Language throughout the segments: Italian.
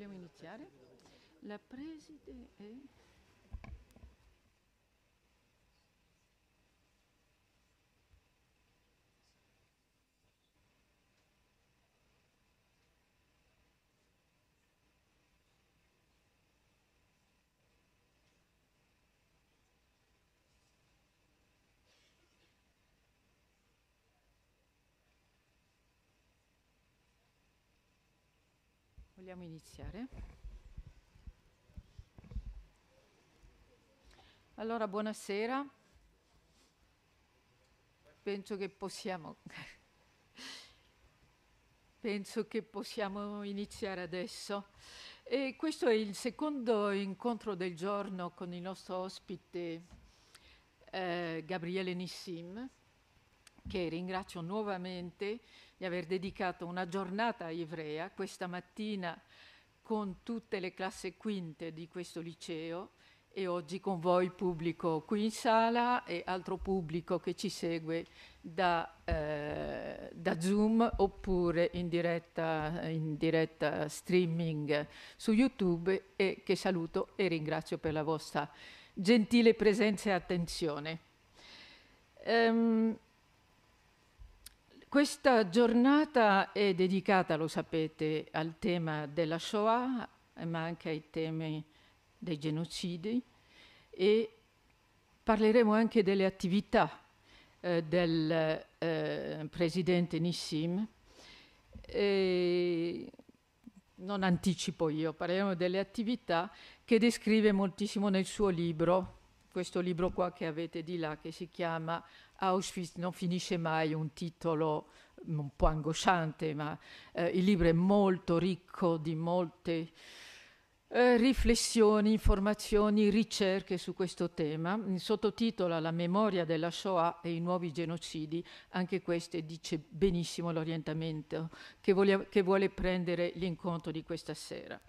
Vogliamo iniziare? La preside è... vogliamo iniziare? Allora, buonasera. Penso che possiamo... Penso che possiamo iniziare adesso. E questo è il secondo incontro del giorno con il nostro ospite eh, Gabriele Nissim, che ringrazio nuovamente di aver dedicato una giornata a Ivrea, questa mattina con tutte le classi quinte di questo liceo e oggi con voi pubblico qui in sala e altro pubblico che ci segue da, eh, da Zoom oppure in diretta, in diretta streaming su YouTube e che saluto e ringrazio per la vostra gentile presenza e attenzione. Um, questa giornata è dedicata, lo sapete, al tema della Shoah, ma anche ai temi dei genocidi e parleremo anche delle attività eh, del eh, presidente Nissim. E non anticipo io, parliamo delle attività che descrive moltissimo nel suo libro, questo libro qua che avete di là che si chiama Auschwitz non finisce mai, un titolo mm, un po' angosciante, ma eh, il libro è molto ricco di molte eh, riflessioni, informazioni, ricerche su questo tema. Sottotola La memoria della Shoah e i nuovi genocidi, anche queste dice benissimo l'orientamento che, voglia, che vuole prendere l'incontro di questa sera.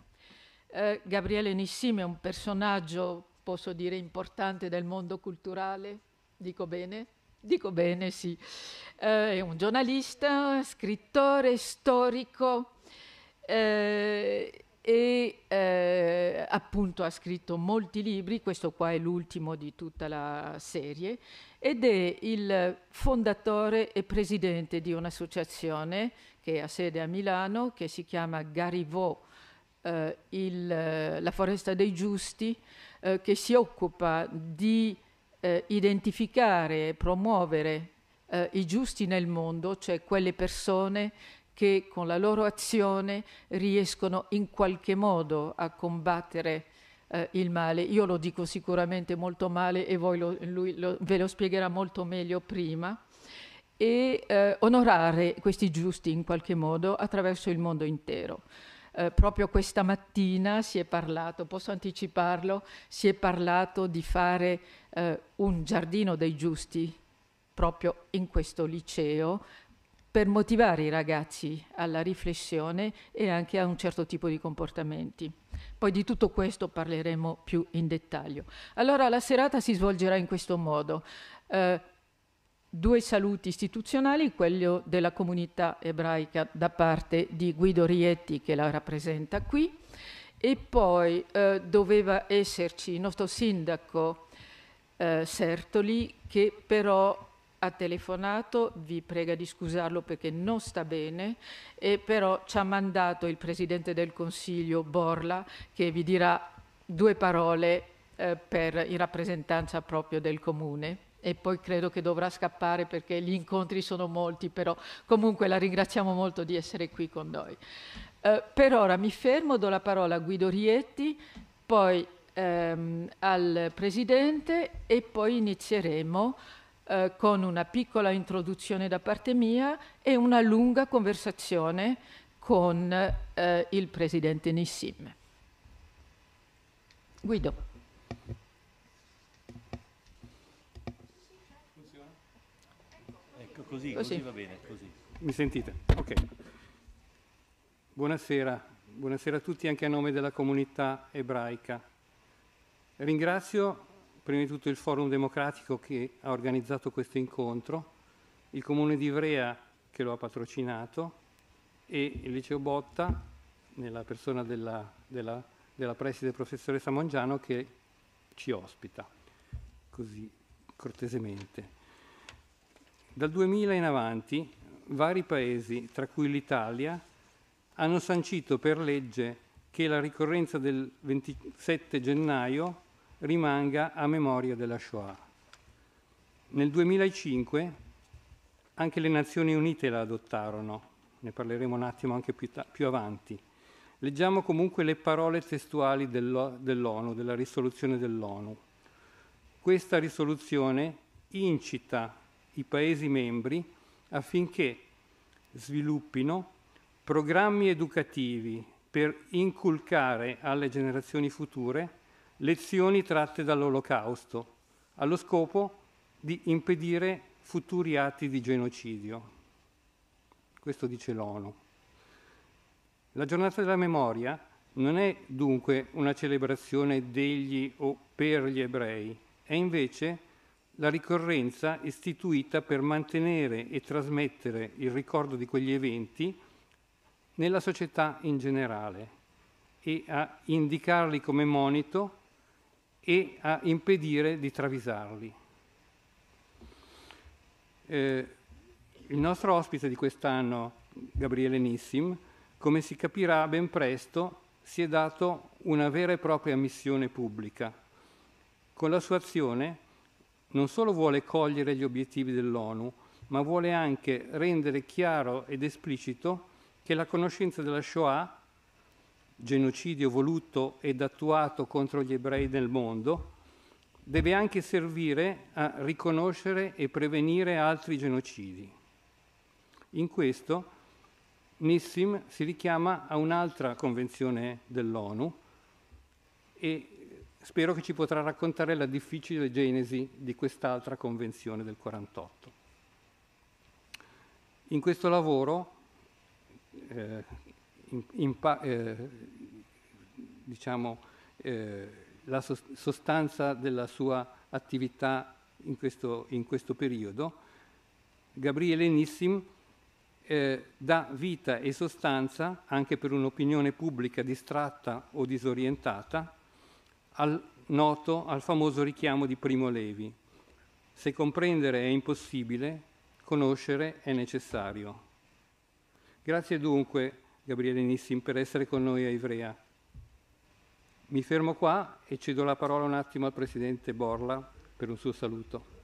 Eh, Gabriele Nissim è un personaggio, posso dire, importante del mondo culturale, dico bene? Dico bene, sì. Eh, è un giornalista, scrittore, storico eh, e eh, appunto ha scritto molti libri, questo qua è l'ultimo di tutta la serie, ed è il fondatore e presidente di un'associazione che ha sede a Milano, che si chiama Garivaux eh, il, la Foresta dei Giusti, eh, che si occupa di eh, identificare e promuovere eh, i giusti nel mondo, cioè quelle persone che con la loro azione riescono in qualche modo a combattere eh, il male. Io lo dico sicuramente molto male e lo, lui lo, ve lo spiegherà molto meglio prima e eh, onorare questi giusti in qualche modo attraverso il mondo intero eh, proprio questa mattina si è parlato, posso anticiparlo, si è parlato di fare eh, un giardino dei giusti proprio in questo liceo per motivare i ragazzi alla riflessione e anche a un certo tipo di comportamenti. Poi di tutto questo parleremo più in dettaglio. Allora la serata si svolgerà in questo modo. Eh, due saluti istituzionali, quello della comunità ebraica da parte di Guido Rietti che la rappresenta qui e poi eh, doveva esserci il nostro sindaco eh, Sertoli che però ha telefonato, vi prega di scusarlo perché non sta bene, e però ci ha mandato il Presidente del Consiglio Borla che vi dirà due parole eh, per, in rappresentanza proprio del Comune e poi credo che dovrà scappare perché gli incontri sono molti, però comunque la ringraziamo molto di essere qui con noi. Eh, per ora mi fermo, do la parola a Guido Rietti, poi ehm, al Presidente e poi inizieremo eh, con una piccola introduzione da parte mia e una lunga conversazione con eh, il Presidente Nissim. Guido. Così, così, così va bene, così. Mi sentite? Ok. Buonasera. Buonasera a tutti anche a nome della comunità ebraica. Ringrazio prima di tutto il Forum Democratico che ha organizzato questo incontro, il Comune di Ivrea che lo ha patrocinato e il Liceo Botta, nella persona della, della, della preside professoressa Mongiano, che ci ospita così cortesemente. Dal 2000 in avanti vari paesi, tra cui l'Italia, hanno sancito per legge che la ricorrenza del 27 gennaio rimanga a memoria della Shoah. Nel 2005 anche le Nazioni Unite la adottarono, ne parleremo un attimo anche più, più avanti. Leggiamo comunque le parole testuali dell'ONU, della risoluzione dell'ONU. Questa risoluzione incita i Paesi membri affinché sviluppino programmi educativi per inculcare alle generazioni future lezioni tratte dall'Olocausto, allo scopo di impedire futuri atti di genocidio. Questo dice l'ONU. La giornata della memoria non è dunque una celebrazione degli o per gli ebrei, è invece la ricorrenza istituita per mantenere e trasmettere il ricordo di quegli eventi nella società in generale e a indicarli come monito e a impedire di travisarli. Eh, il nostro ospite di quest'anno, Gabriele Nissim, come si capirà ben presto, si è dato una vera e propria missione pubblica. Con la sua azione non solo vuole cogliere gli obiettivi dell'ONU, ma vuole anche rendere chiaro ed esplicito che la conoscenza della Shoah, genocidio voluto ed attuato contro gli ebrei nel mondo, deve anche servire a riconoscere e prevenire altri genocidi. In questo Nissim si richiama a un'altra convenzione dell'ONU e Spero che ci potrà raccontare la difficile genesi di quest'altra convenzione del 48. In questo lavoro eh, in, in, eh, diciamo, eh, la sostanza della sua attività in questo, in questo periodo, Gabriele Nissim eh, dà vita e sostanza, anche per un'opinione pubblica distratta o disorientata, al noto al famoso richiamo di Primo Levi. Se comprendere è impossibile, conoscere è necessario. Grazie dunque, Gabriele Nissim, per essere con noi a Ivrea. Mi fermo qua e cedo la parola un attimo al Presidente Borla per un suo saluto.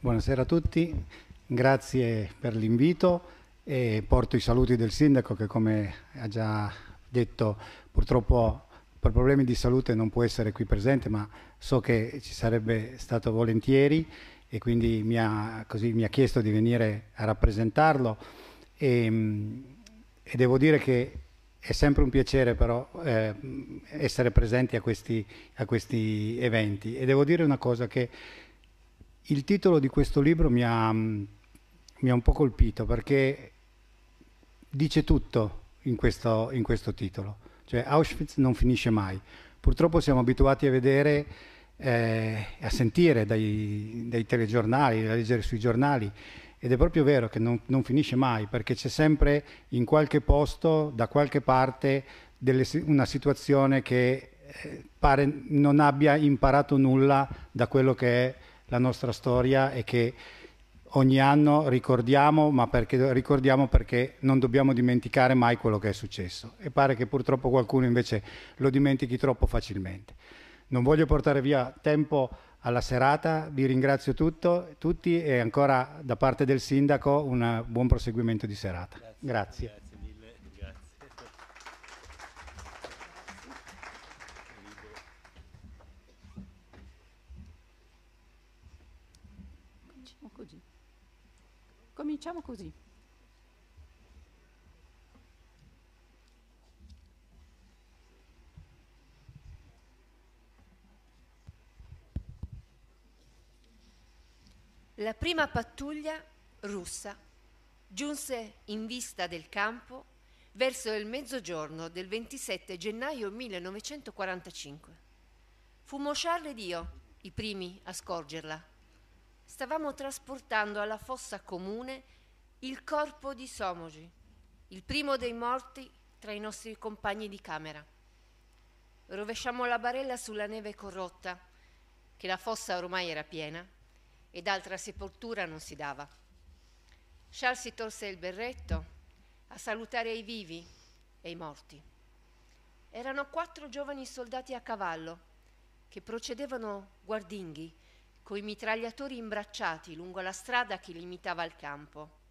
Buonasera a tutti. Grazie per l'invito e porto i saluti del sindaco che come ha già detto purtroppo per problemi di salute non può essere qui presente ma so che ci sarebbe stato volentieri e quindi mi ha, così, mi ha chiesto di venire a rappresentarlo e, ehm, e, devo dire che è sempre un piacere però eh, essere presenti a questi, a questi eventi e devo dire una cosa che il titolo di questo libro mi ha mi ha un po' colpito perché dice tutto in questo, in questo titolo, cioè Auschwitz non finisce mai. Purtroppo siamo abituati a vedere eh, a sentire dai, dai, telegiornali, a leggere sui giornali. Ed è proprio vero che non, non finisce mai, perché c'è sempre in qualche posto, da qualche parte, delle, una situazione che eh, pare non abbia imparato nulla da quello che è la nostra storia e che ogni anno ricordiamo, ma perché ricordiamo perché non dobbiamo dimenticare mai quello che è successo. E pare che purtroppo qualcuno invece lo dimentichi troppo facilmente. Non voglio portare via tempo alla serata, vi ringrazio tutto, tutti e ancora da parte del Sindaco un buon proseguimento di serata. Grazie. Grazie. cominciamo così. La prima pattuglia russa giunse in vista del campo verso il mezzogiorno del 27 gennaio 1945. Fu Charles e Dio i primi a scorgerla stavamo trasportando alla fossa comune il corpo di Somogi, il primo dei morti tra i nostri compagni di camera. Rovesciamo la barella sulla neve corrotta, che la fossa ormai era piena ed altra sepoltura non si dava. Charles si tolse il berretto a salutare i vivi e i morti. Erano quattro giovani soldati a cavallo che procedevano guardinghi coi mitragliatori imbracciati lungo la strada che limitava il campo.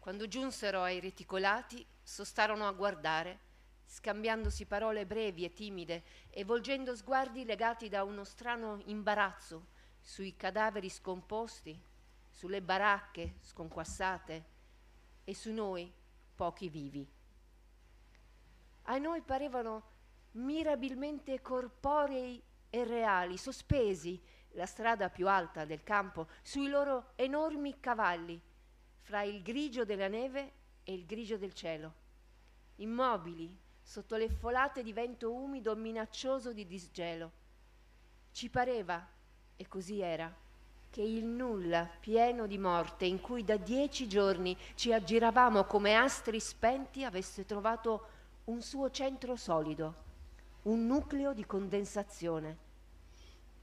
Quando giunsero ai reticolati, sostarono a guardare, scambiandosi parole brevi e timide e volgendo sguardi legati da uno strano imbarazzo sui cadaveri scomposti, sulle baracche sconquassate e su noi pochi vivi. A noi parevano mirabilmente corporei e reali, sospesi la strada più alta del campo, sui loro enormi cavalli, fra il grigio della neve e il grigio del cielo, immobili sotto le folate di vento umido minaccioso di disgelo. Ci pareva, e così era, che il nulla pieno di morte in cui da dieci giorni ci aggiravamo come astri spenti avesse trovato un suo centro solido, un nucleo di condensazione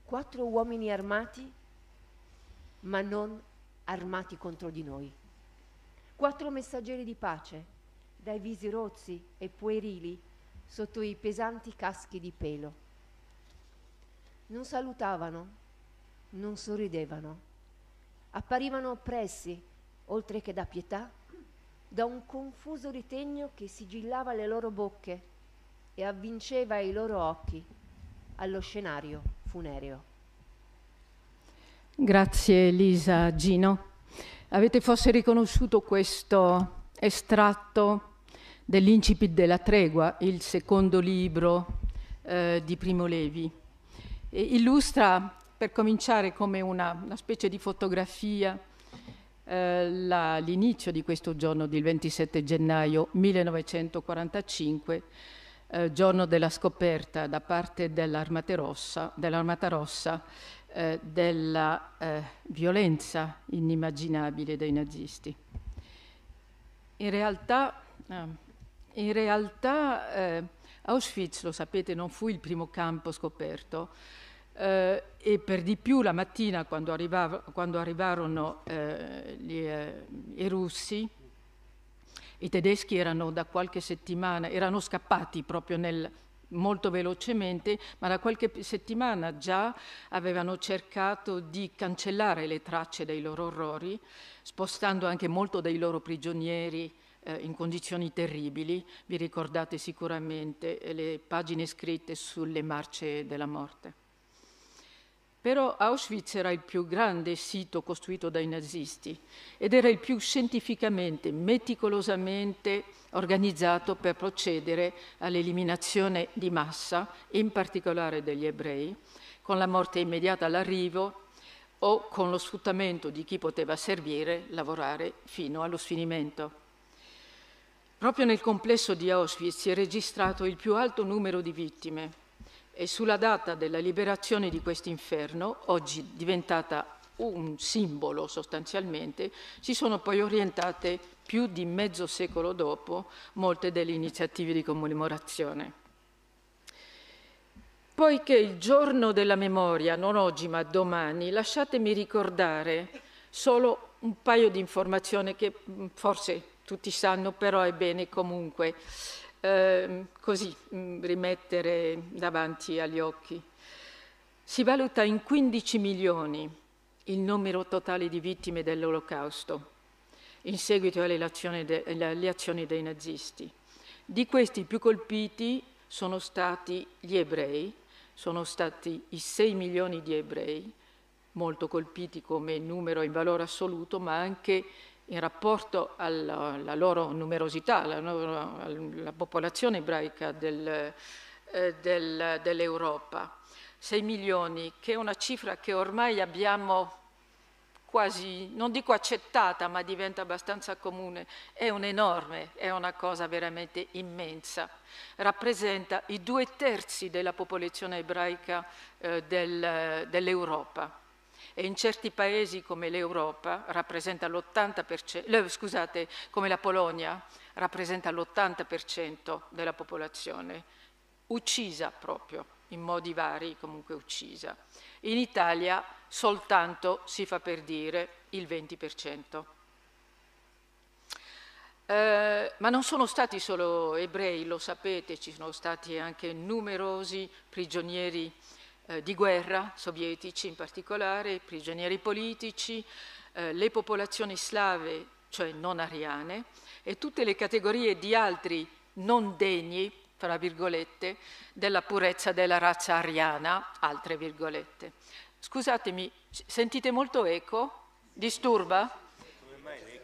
quattro uomini armati, ma non armati contro di noi. Quattro messaggeri di pace, dai visi rozzi e puerili, sotto i pesanti caschi di pelo. Non salutavano, non sorridevano, apparivano oppressi, oltre che da pietà, da un confuso ritegno che sigillava le loro bocche e avvinceva i loro occhi allo scenario funereo. Grazie Lisa Gino. Avete forse riconosciuto questo estratto dell'Incipit della Tregua, il secondo libro eh, di Primo Levi. E illustra, per cominciare, come una, una specie di fotografia eh, la, l'inizio di questo giorno, del 27 gennaio 1945 eh, giorno della scoperta da parte dell'Armata Rossa, dell'Armata Rossa eh, della eh, violenza inimmaginabile dei nazisti. In realtà, eh, in realtà eh, Auschwitz, lo sapete, non fu il primo campo scoperto eh, e per di più la mattina quando, arrivav- quando arrivarono gli, i russi, i tedeschi erano da qualche settimana, erano scappati proprio nel, molto velocemente, ma da qualche settimana già avevano cercato di cancellare le tracce dei loro orrori, spostando anche molto dei loro prigionieri eh, in condizioni terribili. Vi ricordate sicuramente le pagine scritte sulle marce della morte. Però Auschwitz era il più grande sito costruito dai nazisti ed era il più scientificamente, meticolosamente organizzato per procedere all'eliminazione di massa, in particolare degli ebrei, con la morte immediata all'arrivo o con lo sfruttamento di chi poteva servire, lavorare fino allo sfinimento. Proprio nel complesso di Auschwitz si è registrato il più alto numero di vittime, e sulla data della liberazione di questo inferno, oggi diventata un simbolo sostanzialmente, si sono poi orientate più di mezzo secolo dopo molte delle iniziative di commemorazione. Poiché il giorno della memoria, non oggi ma domani, lasciatemi ricordare solo un paio di informazioni che forse tutti sanno, però è bene comunque. Ehm, così mm, rimettere davanti agli occhi. Si valuta in 15 milioni il numero totale di vittime dell'Olocausto in seguito alle azioni, de, alle azioni dei nazisti. Di questi i più colpiti sono stati gli ebrei, sono stati i 6 milioni di ebrei, molto colpiti come numero in valore assoluto, ma anche in rapporto alla, loro numerosità, alla, loro, alla popolazione ebraica del, eh, del, dell'Europa. 6 milioni, che è una cifra che ormai abbiamo quasi, non dico accettata, ma diventa abbastanza comune, è un'enorme, è una cosa veramente immensa. Rappresenta i due terzi della popolazione ebraica eh, del, dell'Europa e in certi paesi come l'Europa rappresenta l'80%, scusate, come la Polonia rappresenta l'80% della popolazione, uccisa proprio, in modi vari comunque uccisa. In Italia soltanto, si fa per dire, il 20%. Eh, ma non sono stati solo ebrei, lo sapete, ci sono stati anche numerosi prigionieri eh, di guerra, sovietici in particolare, prigionieri politici, eh, le popolazioni slave, cioè non ariane, e tutte le categorie di altri non degni, tra virgolette, della purezza della razza ariana, altre virgolette. Scusatemi, sentite molto eco? Disturba?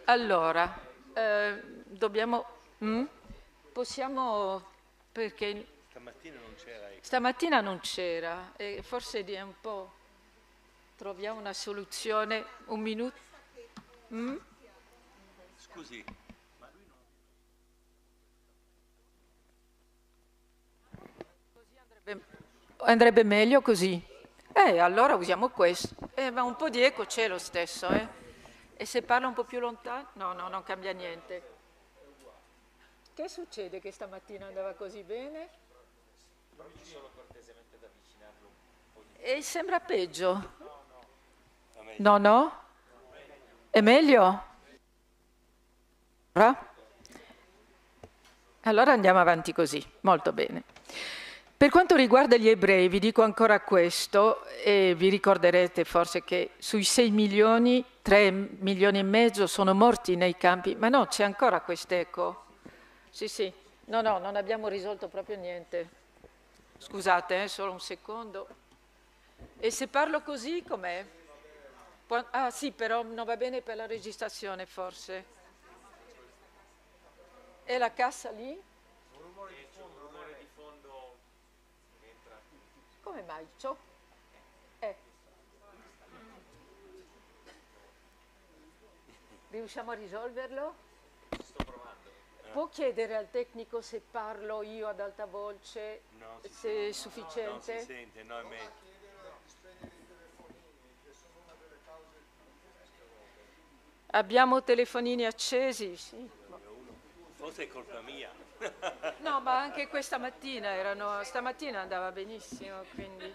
Allora, eh, dobbiamo... Mm? Possiamo... perché Stamattina non c'era e forse di un po' troviamo una soluzione, un minuto. Mm? Scusi. Andrebbe, meglio così. Eh, allora usiamo questo. Eh, ma un po' di eco c'è lo stesso, eh. E se parla un po' più lontano? No, no, non cambia niente. Che succede che stamattina andava così bene? E sembra peggio. No, no? È meglio? Allora andiamo avanti così, molto bene. Per quanto riguarda gli ebrei, vi dico ancora questo, e vi ricorderete forse che sui 6 milioni, 3 milioni e mezzo sono morti nei campi, ma no, c'è ancora quest'eco. Sì, sì, no, no, non abbiamo risolto proprio niente. Scusate, eh, solo un secondo. E se parlo così com'è? Ah sì, però non va bene per la registrazione forse. E la cassa lì? Come mai? Ciò? Eh. Riusciamo a risolverlo? Sto provando. Eh. Può chiedere al tecnico se parlo io ad alta voce? No, se sente. è sufficiente? No, si sente, no, è meglio. Abbiamo telefonini accesi. Sì. Forse è colpa mia. No, ma anche questa mattina erano, stamattina andava benissimo, quindi...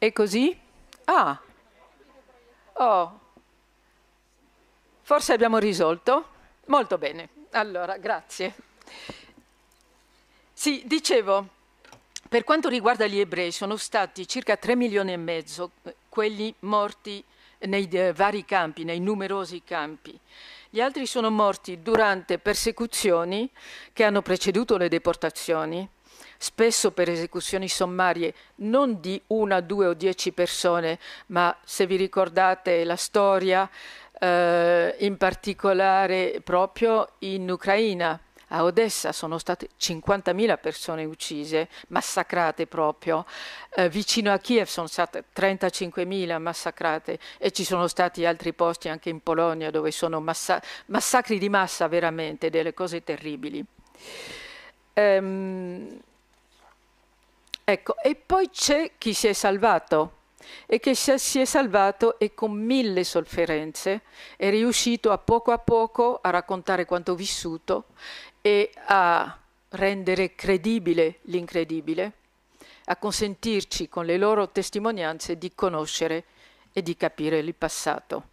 E così? Ah, oh, forse abbiamo risolto. Molto bene, allora grazie. Sì, dicevo, per quanto riguarda gli ebrei sono stati circa 3 milioni e mezzo eh, quelli morti nei eh, vari campi, nei numerosi campi. Gli altri sono morti durante persecuzioni che hanno preceduto le deportazioni, spesso per esecuzioni sommarie non di una, due o dieci persone, ma se vi ricordate la storia, eh, in particolare proprio in Ucraina, a Odessa sono state 50.000 persone uccise, massacrate proprio, eh, vicino a Kiev sono state 35.000 massacrate e ci sono stati altri posti anche in Polonia dove sono massa massacri di massa veramente, delle cose terribili. Ehm, ecco, e poi c'è chi si è salvato e che si è salvato e con mille sofferenze è riuscito a poco a poco a raccontare quanto vissuto e a rendere credibile l'incredibile, a consentirci con le loro testimonianze di conoscere e di capire il passato.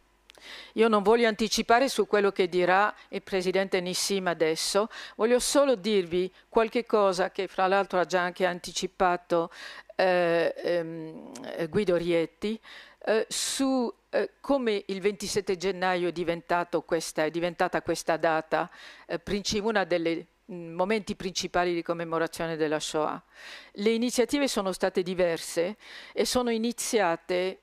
Io non voglio anticipare su quello che dirà il presidente Nissim adesso, voglio solo dirvi qualche cosa che fra l'altro ha già anche anticipato eh, ehm, Guido Rietti eh, su eh, come il 27 gennaio è, questa, è diventata questa data eh, una delle mm, momenti principali di commemorazione della Shoah. Le iniziative sono state diverse e sono iniziate,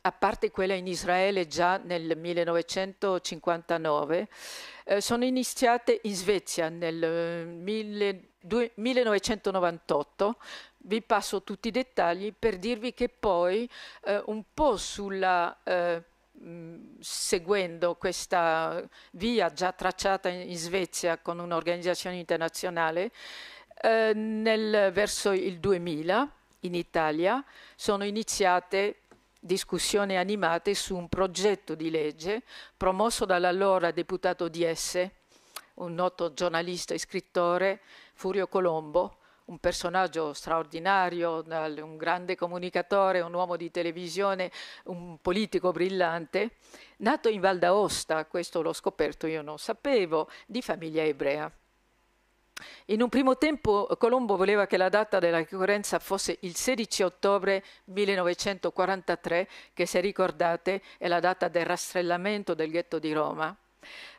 a parte quella in Israele già nel 1959, eh, sono iniziate in Svezia nel eh, mille, due, 1998 vi passo tutti i dettagli per dirvi che poi eh, un po' sulla... Eh, seguendo questa via già tracciata in Svezia con un'organizzazione internazionale, eh, nel, verso il 2000 in Italia sono iniziate discussioni animate su un progetto di legge promosso dall'allora deputato di esse, un noto giornalista e scrittore, Furio Colombo, un personaggio straordinario, un grande comunicatore, un uomo di televisione, un politico brillante, nato in Val d'Aosta, questo l'ho scoperto, io non sapevo, di famiglia ebrea. In un primo tempo Colombo voleva che la data della ricorrenza fosse il 16 ottobre 1943, che se ricordate è la data del rastrellamento del ghetto di Roma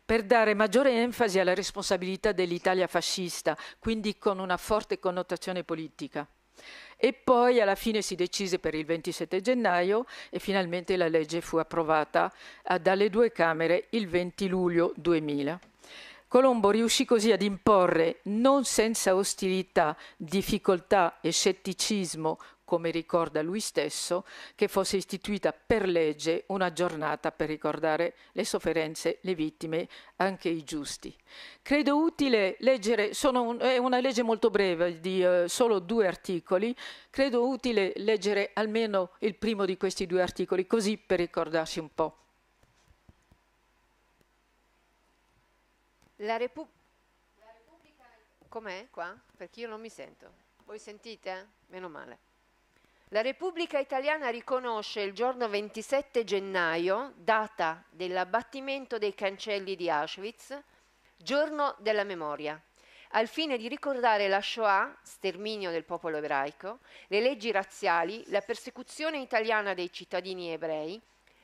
per dare maggiore enfasi alla responsabilità dell'Italia fascista, quindi con una forte connotazione politica. E poi alla fine si decise per il 27 gennaio e finalmente la legge fu approvata eh, dalle due Camere il 20 luglio 2000. Colombo riuscì così ad imporre, non senza ostilità, difficoltà e scetticismo come ricorda lui stesso, che fosse istituita per legge una giornata per ricordare le sofferenze, le vittime, anche i giusti. Credo utile leggere, un, è una legge molto breve di eh, solo due articoli, credo utile leggere almeno il primo di questi due articoli, così per ricordarsi un po'. La, Repu La Repubblica... Com'è qua? Perché io non mi sento. Voi sentite? Meno male. La Repubblica Italiana riconosce il giorno 27 gennaio, data dell'abbattimento dei cancelli di Auschwitz, giorno della memoria, al fine di ricordare la Shoah, sterminio del popolo ebraico, le leggi razziali, la persecuzione italiana dei cittadini ebrei,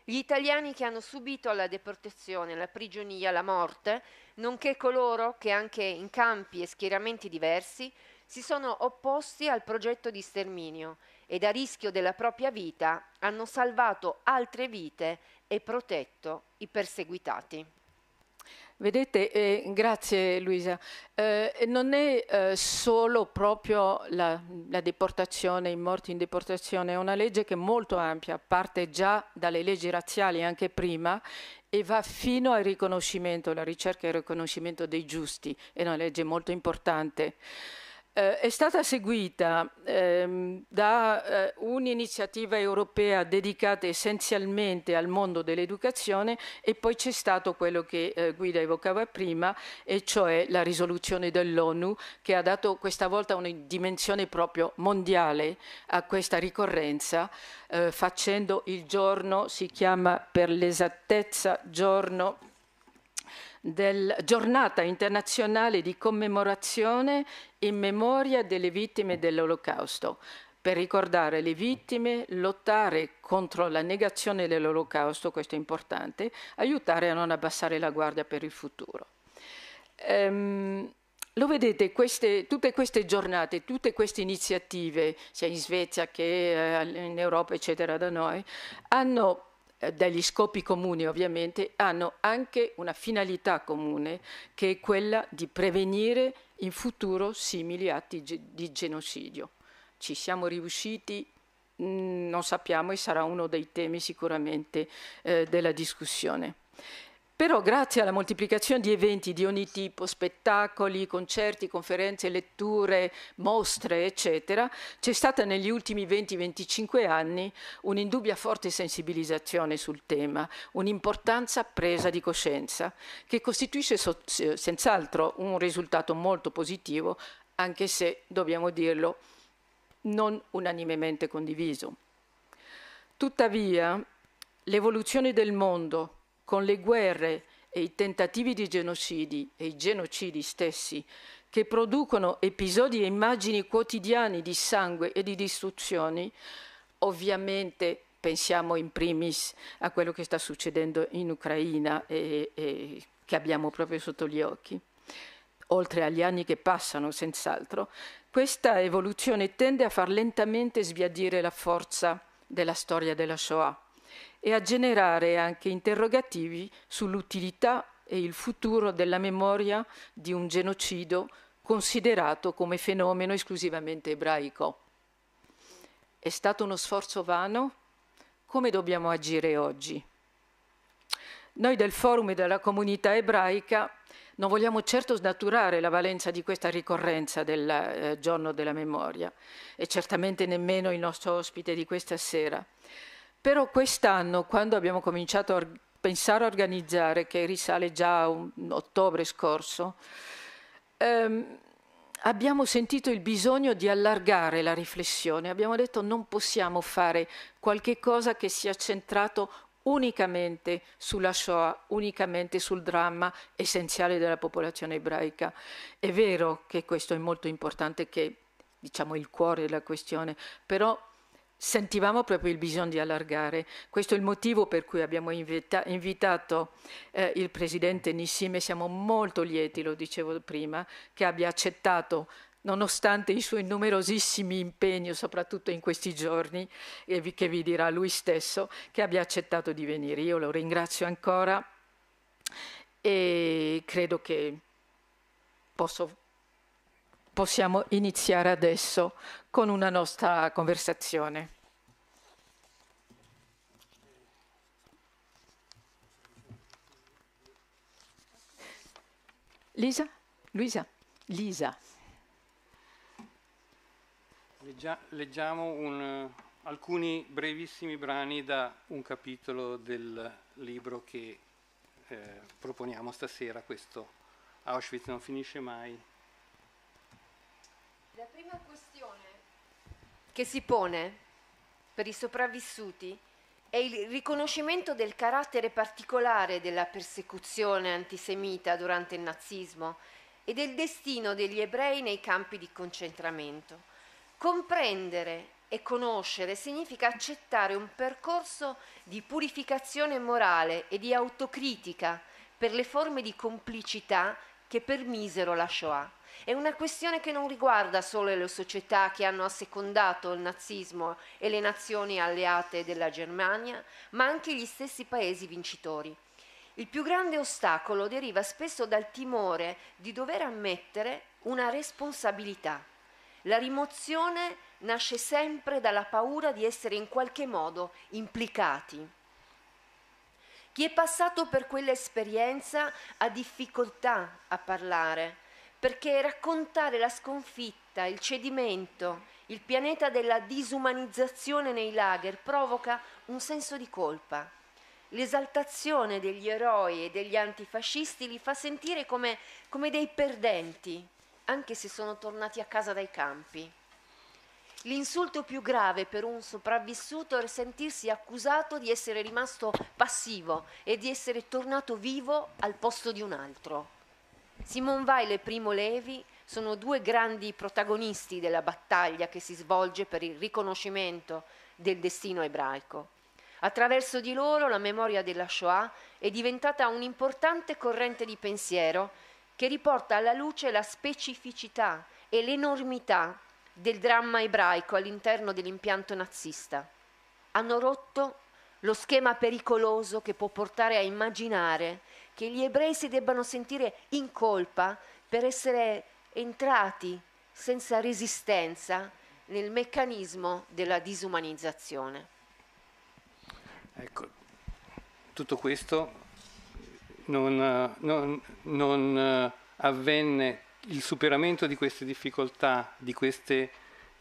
gli italiani che hanno subito la deportazione, la prigionia, la morte, nonché coloro che anche in campi e schieramenti diversi si sono opposti al progetto di sterminio ed a rischio della propria vita hanno salvato altre vite e protetto i perseguitati. Vedete, eh, grazie Luisa, eh, non è eh, solo proprio la, la, deportazione, i morti in deportazione, è una legge che è molto ampia, parte già dalle leggi razziali anche prima e va fino al riconoscimento, la ricerca e il riconoscimento dei giusti, è una legge molto importante eh, è stata seguita ehm, da eh, un'iniziativa europea dedicata essenzialmente al mondo dell'educazione e poi c'è stato quello che eh, Guida evocava prima, e cioè la risoluzione dell'ONU che ha dato questa volta una dimensione proprio mondiale a questa ricorrenza, eh, facendo il giorno, si chiama per l'esattezza giorno della giornata internazionale di commemorazione in memoria delle vittime dell'Olocausto, per ricordare le vittime, lottare contro la negazione dell'Olocausto, questo è importante, aiutare a non abbassare la guardia per il futuro. Ehm, lo vedete, queste, tutte queste giornate, tutte queste iniziative, sia in Svezia che eh, in Europa, eccetera, da noi, hanno eh, scopi comuni ovviamente, hanno anche una finalità comune che è quella di prevenire in futuro simili atti di genocidio. Ci siamo riusciti mm, non sappiamo e sarà uno dei temi sicuramente eh, della discussione. Però grazie alla moltiplicazione di eventi di ogni tipo, spettacoli, concerti, conferenze, letture, mostre, eccetera, c'è stata negli ultimi 20-25 anni un'indubbia forte sensibilizzazione sul tema, un'importanza presa di coscienza, che costituisce so- senz'altro un risultato molto positivo, anche se, dobbiamo dirlo, non unanimemente condiviso. Tuttavia, l'evoluzione del mondo, con le guerre e i tentativi di genocidi e i genocidi stessi che producono episodi e immagini quotidiani di sangue e di distruzioni, ovviamente pensiamo in primis a quello che sta succedendo in Ucraina e, e che abbiamo proprio sotto gli occhi, oltre agli anni che passano senz'altro, questa evoluzione tende a far lentamente sbiadire la forza della storia della Shoah e a generare anche interrogativi sull'utilità e il futuro della memoria di un genocido considerato come fenomeno esclusivamente ebraico. È stato uno sforzo vano? Come dobbiamo agire oggi? Noi del forum e della comunità ebraica non vogliamo certo snaturare la valenza di questa ricorrenza del eh, giorno della memoria e certamente nemmeno il nostro ospite di questa sera. Però quest'anno, quando abbiamo cominciato a pensare a organizzare, che risale già a ottobre scorso, ehm, abbiamo sentito il bisogno di allargare la riflessione. Abbiamo detto non possiamo fare qualche cosa che sia centrato unicamente sulla Shoah, unicamente sul dramma essenziale della popolazione ebraica. È vero che questo è molto importante, che diciamo il cuore della questione, però sentivamo proprio il bisogno di allargare. Questo è il motivo per cui abbiamo invita invitato eh, il presidente Nissime, siamo molto lieti, lo dicevo prima, che abbia accettato nonostante i suoi numerosissimi impegni, soprattutto in questi giorni, vi, che vi dirà lui stesso, che abbia accettato di venire. Io lo ringrazio ancora e credo che posso possiamo iniziare adesso con una nostra conversazione. Lisa? Luisa? Lisa. Leggia, leggiamo un, eh, alcuni brevissimi brani da un capitolo del libro che eh, proponiamo stasera, questo Auschwitz non finisce mai, la prima questione che si pone per i sopravvissuti è il riconoscimento del carattere particolare della persecuzione antisemita durante il nazismo e del destino degli ebrei nei campi di concentramento. Comprendere e conoscere significa accettare un percorso di purificazione morale e di autocritica per le forme di complicità che permisero la Shoah. È una questione che non riguarda solo le società che hanno assecondato il nazismo e le nazioni alleate della Germania, ma anche gli stessi paesi vincitori. Il più grande ostacolo deriva spesso dal timore di dover ammettere una responsabilità. La rimozione nasce sempre dalla paura di essere in qualche modo implicati. Chi è passato per quell'esperienza ha difficoltà a parlare, perché raccontare la sconfitta, il cedimento, il pianeta della disumanizzazione nei lager provoca un senso di colpa. L'esaltazione degli eroi e degli antifascisti li fa sentire come, come dei perdenti, anche se sono tornati a casa dai campi. L'insulto più grave per un sopravvissuto è sentirsi accusato di essere rimasto passivo e di essere tornato vivo al posto di un altro. Simone Weil e Primo Levi sono due grandi protagonisti della battaglia che si svolge per il riconoscimento del destino ebraico. Attraverso di loro la memoria della Shoah è diventata un'importante corrente di pensiero che riporta alla luce la specificità e l'enormità del dramma ebraico all'interno dell'impianto nazista. Hanno rotto lo schema pericoloso che può portare a immaginare che gli ebrei si debbano sentire in colpa per essere entrati senza resistenza nel meccanismo della disumanizzazione. Ecco, tutto questo non, non, non eh, avvenne il superamento di queste difficoltà, di queste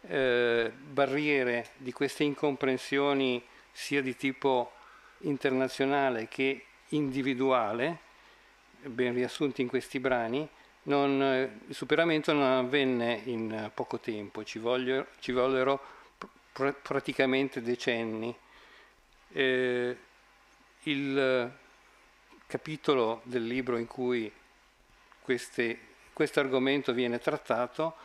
eh, barriere, di queste incomprensioni sia di tipo internazionale che individuale, ben riassunti in questi brani, non, eh, il superamento non avvenne in eh, poco tempo, ci, voglio, ci vollero pr- praticamente decenni. Eh, il eh, capitolo del libro in cui questo argomento viene trattato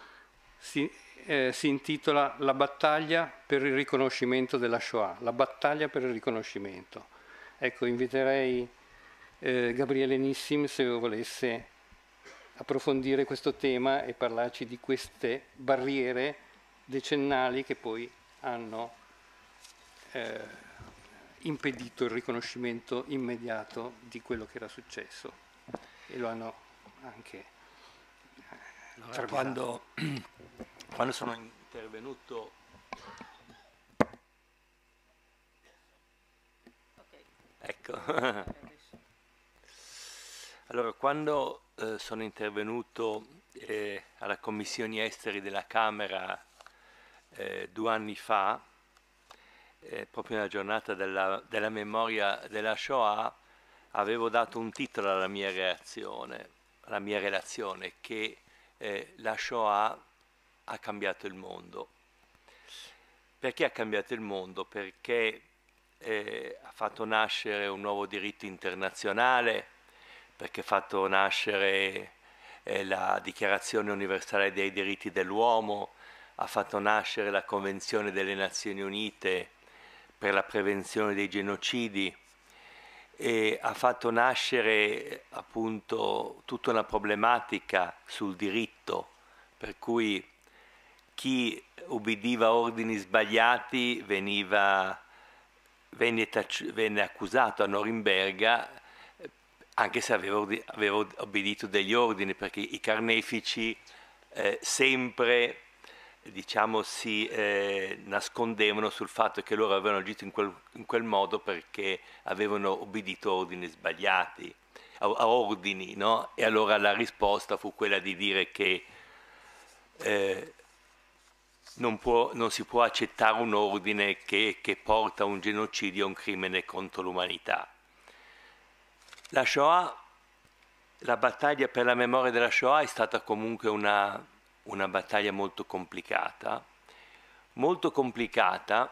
si, eh, si, intitola La battaglia per il riconoscimento della Shoah, la battaglia per il riconoscimento. Ecco, inviterei eh, Gabriele Nissim se volesse approfondire questo tema e parlarci di queste barriere decennali che poi hanno eh, impedito il riconoscimento immediato di quello che era successo e lo hanno anche eh, allora, quando, quando sono intervenuto okay. ecco Allora, quando eh, sono intervenuto eh, alla Commissione Esteri della Camera eh, due anni fa, eh, proprio nella giornata della, della memoria della Shoah, avevo dato un titolo alla mia reazione, alla mia relazione, che eh, la Shoah ha cambiato il mondo. Perché ha cambiato il mondo? Perché eh, ha fatto nascere un nuovo diritto internazionale, perché ha fatto nascere eh, la Dichiarazione universale dei diritti dell'uomo, ha fatto nascere la Convenzione delle Nazioni Unite per la prevenzione dei genocidi e ha fatto nascere appunto tutta una problematica sul diritto, per cui chi ubbidiva ordini sbagliati veniva, venne, venne accusato a Norimberga anche se avevo, avevo obbedito degli ordini, perché i carnefici eh, sempre diciamo, si eh, nascondevano sul fatto che loro avevano agito in quel, in quel modo perché avevano obbedito ordini sbagliati, a, a ordini, no? E allora la risposta fu quella di dire che eh, non, può, non, si può accettare un ordine che, che porta a un genocidio, a un crimine contro l'umanità. La Shoah, la battaglia per la memoria della Shoah è stata comunque una, una battaglia molto complicata, molto complicata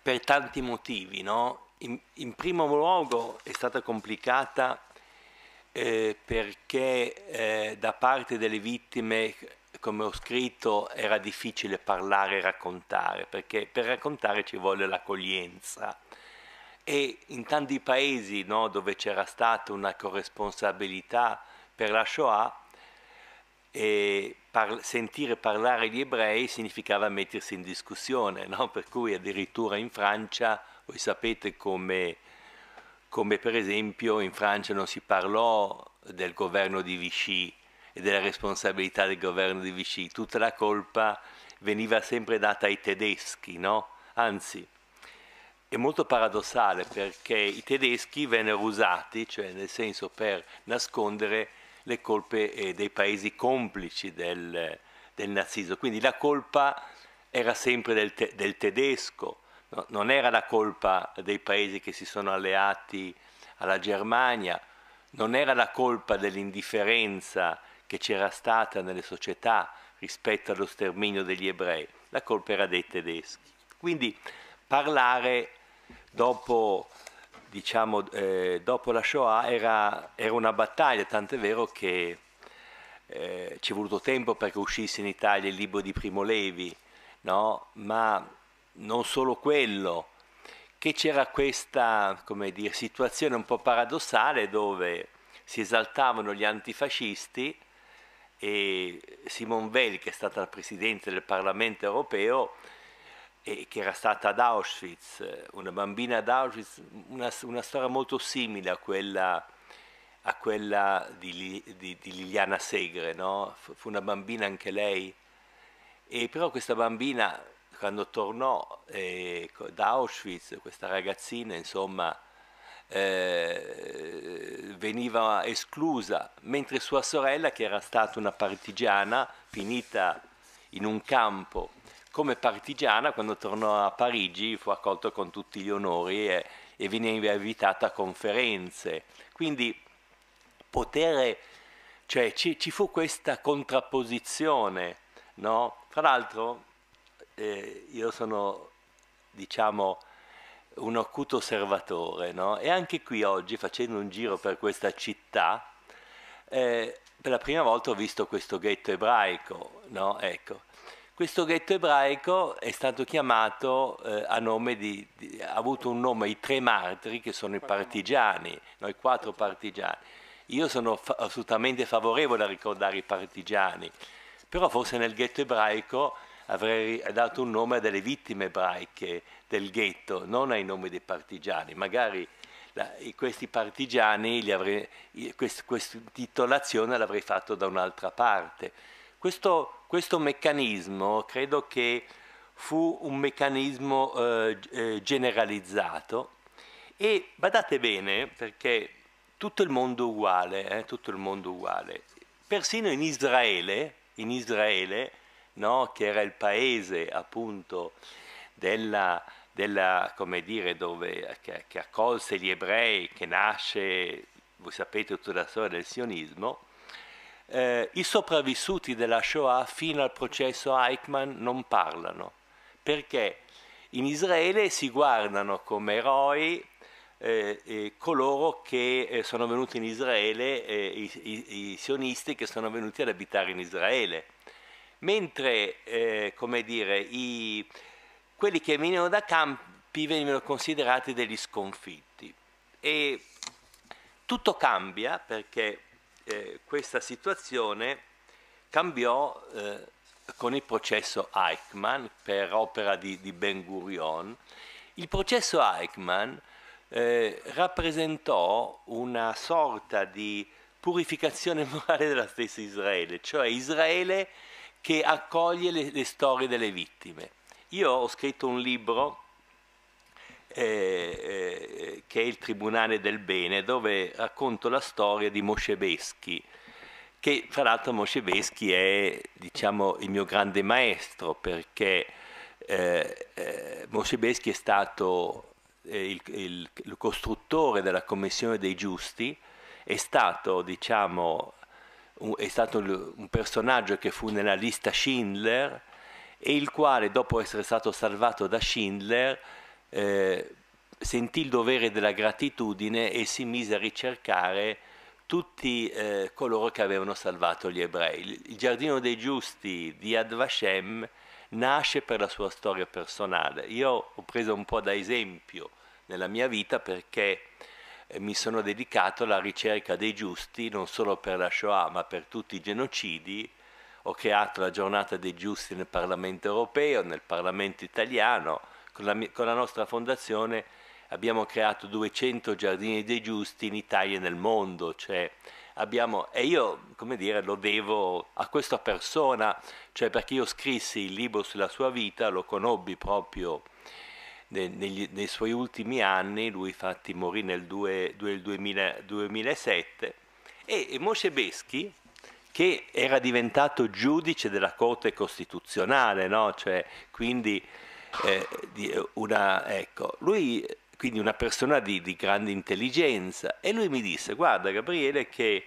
per tanti motivi. No? In, in, primo luogo è stata complicata eh, perché eh, da parte delle vittime, come ho scritto, era difficile parlare e raccontare, perché per raccontare ci vuole l'accoglienza e in tanti paesi no, dove c'era stata una corresponsabilità per la Shoah, par- sentire parlare gli ebrei significava mettersi in discussione, no? per cui addirittura in Francia, voi sapete come, come per esempio in Francia non si parlò del governo di Vichy e della responsabilità del governo di Vichy, tutta la colpa veniva sempre data ai tedeschi, no? Anzi, è molto paradossale perché i tedeschi vennero usati, cioè nel senso per nascondere le colpe eh, dei paesi complici del, del nazismo. Quindi la colpa era sempre del, te, del tedesco, no? non era la colpa dei paesi che si sono alleati alla Germania, non era la colpa dell'indifferenza che c'era stata nelle società rispetto allo sterminio degli ebrei, la colpa era dei tedeschi. Quindi parlare dopo, diciamo, eh, dopo la Shoah era, era, una battaglia, tant'è vero che eh, ci è voluto tempo perché uscisse in Italia il libro di Primo Levi, no? ma non solo quello, che c'era questa dire, situazione un po' paradossale dove si esaltavano gli antifascisti e Simone Veil, che è stata la Presidente del Parlamento europeo, e che era stata ad Auschwitz, eh, una bambina ad Auschwitz, una, una storia molto simile a quella, a quella di, di, di, Liliana Segre, no? fu una bambina anche lei, e però questa bambina quando tornò eh, da Auschwitz, questa ragazzina insomma eh, veniva esclusa, mentre sua sorella che era stata una partigiana finita in un campo come partigiana quando tornò a Parigi fu accolto con tutti gli onori e, e veniva invitato a conferenze. Quindi potere, cioè ci, ci fu questa contrapposizione, no? Tra l'altro eh, io sono, diciamo, un acuto osservatore, no? E anche qui oggi, facendo un giro per questa città, eh, per la prima volta ho visto questo ghetto ebraico, no? Ecco. Questo ghetto ebraico è stato chiamato eh, a nome di, di, ha avuto un nome i tre martiri che sono i partigiani, no, i quattro partigiani. Io sono fa- assolutamente favorevole a ricordare i partigiani, però forse nel ghetto ebraico avrei dato un nome a delle vittime ebraiche del ghetto, non ai nomi dei partigiani. Magari la, questi partigiani, avrei, quest, questa titolazione l'avrei fatto da un'altra parte. Questo questo meccanismo credo che fu un meccanismo eh, eh, generalizzato e badate bene perché tutto il mondo uguale, eh, tutto il mondo uguale. Persino in Israele, in Israele no, che era il paese appunto della, della, come dire, dove, che, che, accolse gli ebrei, che nasce, voi sapete tutta la storia del sionismo, eh, i sopravvissuti della Shoah fino al processo Eichmann non parlano, perché in Israele si guardano come eroi eh, eh, coloro che eh, sono venuti in Israele, eh, i, i, i, sionisti che sono venuti ad abitare in Israele, mentre, eh, come dire, i, quelli che venivano da campi venivano considerati degli sconfitti. E tutto cambia perché eh, questa situazione cambiò eh, con il processo Eichmann per opera di, di Ben Gurion. Il processo Eichmann eh, rappresentò una sorta di purificazione morale della stessa Israele, cioè Israele che accoglie le, le storie delle vittime. Io ho scritto un libro eh, eh, che è il Tribunale del Bene, dove racconto la storia di Mosce Beschi, che fra l'altro Mosce Beschi è diciamo, il mio grande maestro, perché eh, eh, Mosce Beschi è stato eh, il, il, il, costruttore della Commissione dei Giusti, è stato, diciamo, un, è stato un personaggio che fu nella lista Schindler e il quale, dopo essere stato salvato da Schindler, eh, sentì il dovere della gratitudine e si mise a ricercare tutti eh, coloro che avevano salvato gli ebrei. Il giardino dei giusti di Ad Vashem nasce per la sua storia personale. Io ho preso un po' da esempio nella mia vita perché eh, mi sono dedicato alla ricerca dei giusti non solo per la Shoah ma per tutti i genocidi. Ho creato la giornata dei giusti nel Parlamento europeo, nel Parlamento italiano, con la, con la nostra fondazione abbiamo creato 200 giardini dei giusti in Italia e nel mondo, cioè abbiamo, e io come dire, lo devo a questa persona, cioè perché io scrissi il libro sulla sua vita, lo conobbi proprio nei, nei suoi ultimi anni, lui infatti morì nel 2, 2, 2000, 2007, e, e Moshe Beschi, che era diventato giudice della Corte Costituzionale, no? cioè, quindi eh, eh, una, ecco, lui, quindi una persona di, di, grande intelligenza, e lui mi disse, guarda Gabriele che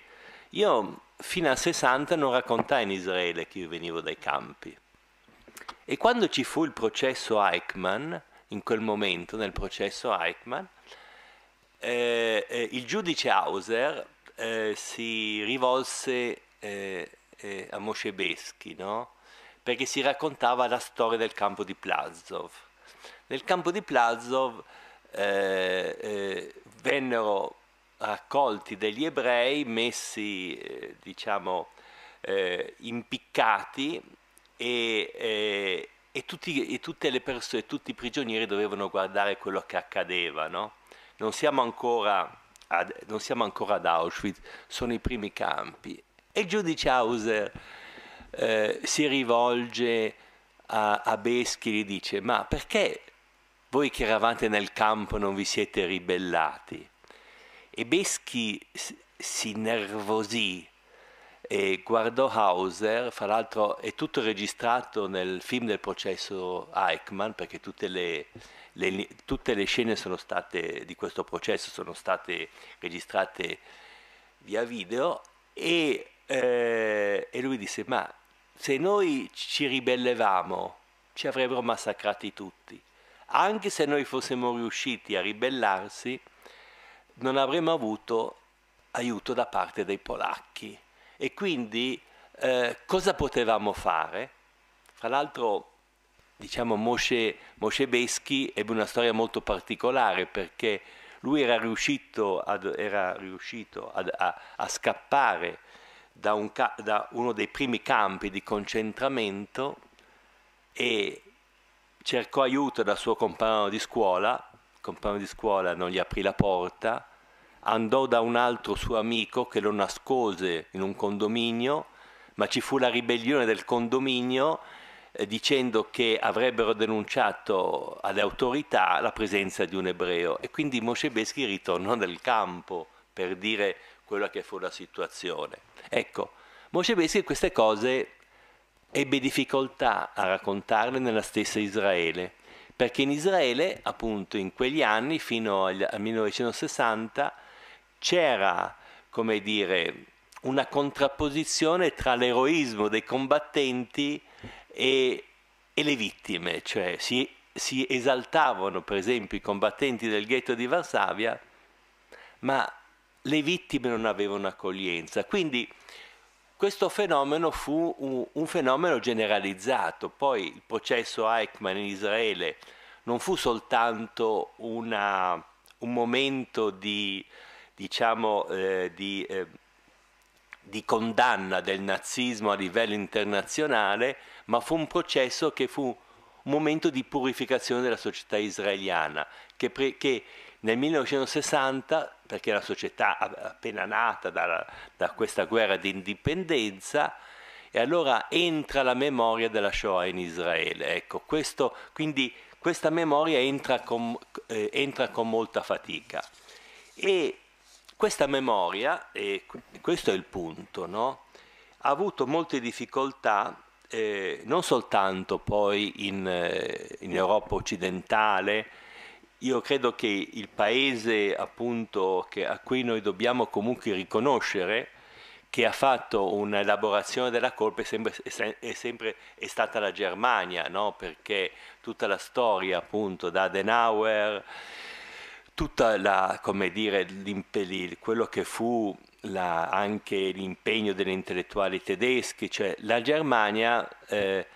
io fino al 60 non raccontai in Israele che io venivo dai campi. E quando ci fu il processo Eichmann, in quel momento nel processo Eichmann, eh, eh, il giudice Hauser eh, si rivolse eh, a Moshe Beschi, no? perché si raccontava la storia del campo di Plazov. Nel campo di Plazov eh, eh, vennero raccolti degli ebrei, messi eh, diciamo eh, impiccati e, eh, e, tutti, e, tutte le persone, tutti i prigionieri dovevano guardare quello che accadeva. No? Non, siamo ad, non siamo ancora ad Auschwitz, sono i primi campi. E il giudice Hauser eh, si rivolge a, a Beschi e gli dice ma perché voi che eravate nel campo non vi siete ribellati? E Beschi si nervosì e guardò Hauser, fra l'altro è tutto registrato nel film del processo Eichmann, perché tutte le, le, tutte le scene state, di questo processo sono state registrate via video, e, eh, e lui disse, ma se noi ci ribellevamo ci avrebbero massacrati tutti. Anche se noi fossimo riusciti a ribellarsi, non avremmo avuto aiuto da parte dei polacchi. E quindi eh, cosa potevamo fare? Fra l'altro, diciamo, Moshe, Moshe Beschi ebbe una storia molto particolare perché lui era riuscito, ad, era riuscito ad, a, a scappare da, un, da uno dei primi campi di concentramento e cercò aiuto dal suo compagno di scuola, il compagno di scuola non gli aprì la porta, andò da un altro suo amico che lo nascose in un condominio, ma ci fu la ribellione del condominio eh, dicendo che avrebbero denunciato alle autorità la presenza di un ebreo e quindi Moshe Beschi ritornò nel campo per dire quella che fu la situazione. Ecco, Moshe Beschi queste cose ebbe difficoltà a raccontarle nella stessa Israele, perché in Israele, appunto, in quegli anni, fino al 1960, c'era, come dire, una contrapposizione tra l'eroismo dei combattenti e, e le vittime, cioè si, si esaltavano per esempio i combattenti del ghetto di Varsavia, ma le vittime non avevano accoglienza. Quindi questo fenomeno fu un, un fenomeno generalizzato. Poi il processo Eichmann in Israele non fu soltanto una, un momento di, diciamo, eh, di, eh, di condanna del nazismo a livello internazionale, ma fu un processo che fu un momento di purificazione della società israeliana, che, pre, che nel 1960, perché la società appena nata da, da questa guerra di indipendenza, e allora entra la memoria della Shoah in Israele. Ecco, questo, quindi questa memoria entra con, eh, entra con molta fatica. E questa memoria, e questo è il punto, no? ha avuto molte difficoltà eh, non soltanto poi in, eh, in Europa occidentale, io credo che il paese appunto, che, a cui noi dobbiamo comunque riconoscere che ha fatto un'elaborazione della colpa è sempre, è sempre è stata la Germania, no? perché tutta la storia appunto da Adenauer, tutta la, come dire, quello che fu la, anche l'impegno degli intellettuali tedeschi, cioè la Germania eh,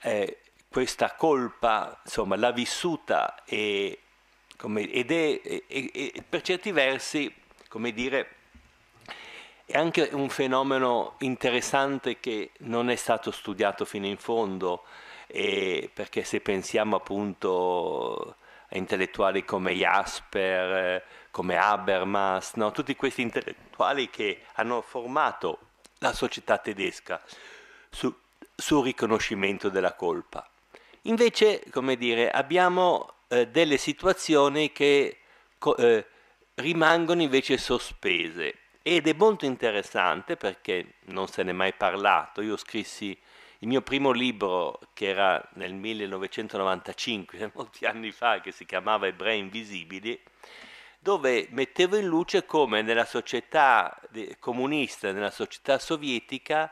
eh, questa colpa insomma, l'ha vissuta e come, ed è, è, è, per certi versi, come dire, è anche un fenomeno interessante che non è stato studiato fino in fondo, eh, perché se pensiamo appunto a intellettuali come Jasper, come Habermas, no? tutti questi intellettuali che hanno formato la società tedesca su, sul riconoscimento della colpa. Invece, come dire, abbiamo eh, delle situazioni che eh, rimangono invece sospese ed è molto interessante perché non se n'è mai parlato. Io scrissi il mio primo libro che era nel 1995, molti anni fa, che si chiamava Ebrei Invisibili, dove mettevo in luce come nella società comunista, nella società sovietica,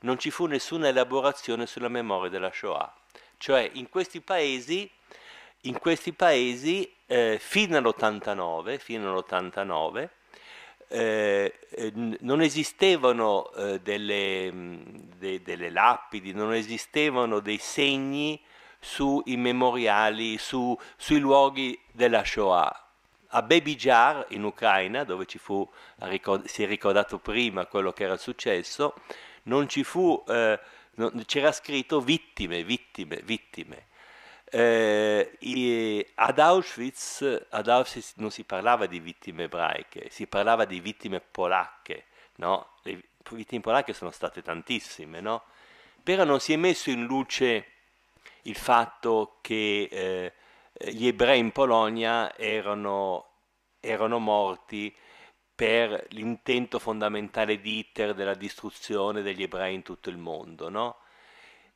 non ci fu nessuna elaborazione sulla memoria della Shoah. Cioè in questi paesi in questi paesi eh, fino all'89, fino all'89 eh, non esistevano eh, delle, mm, de, delle, lapidi, non esistevano dei segni sui memoriali, su, sui luoghi della Shoah. A Bebijar, in Ucraina, dove ci fu, si è ricordato prima quello che era successo, non ci fu, eh, non, c'era scritto vittime, vittime, vittime. Eh, ad, Auschwitz, ad, Auschwitz, non si parlava di vittime ebraiche, si parlava di vittime polacche, no? Le vittime polacche sono state tantissime, no? Però non si è messo in luce il fatto che eh, gli ebrei in Polonia erano, erano morti per l'intento fondamentale di Hitler della distruzione degli ebrei in tutto il mondo, no?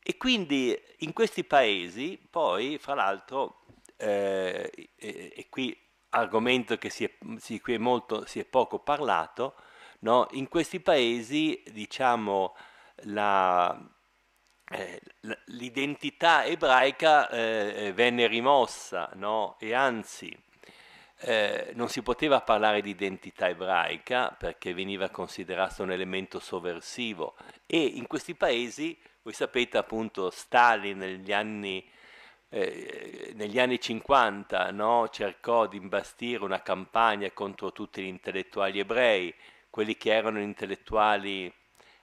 E quindi in questi paesi poi, fra l'altro, eh, e, e, qui argomento che si è, si, qui è molto, si è poco parlato, no? in questi paesi diciamo la, eh, l'identità ebraica eh, venne rimossa no? e anzi eh, non si poteva parlare di identità ebraica perché veniva considerato un elemento sovversivo e in questi paesi voi sapete appunto Stalin negli anni, eh, negli anni 50 no? cercò di imbastire una campagna contro tutti gli intellettuali ebrei, quelli che erano intellettuali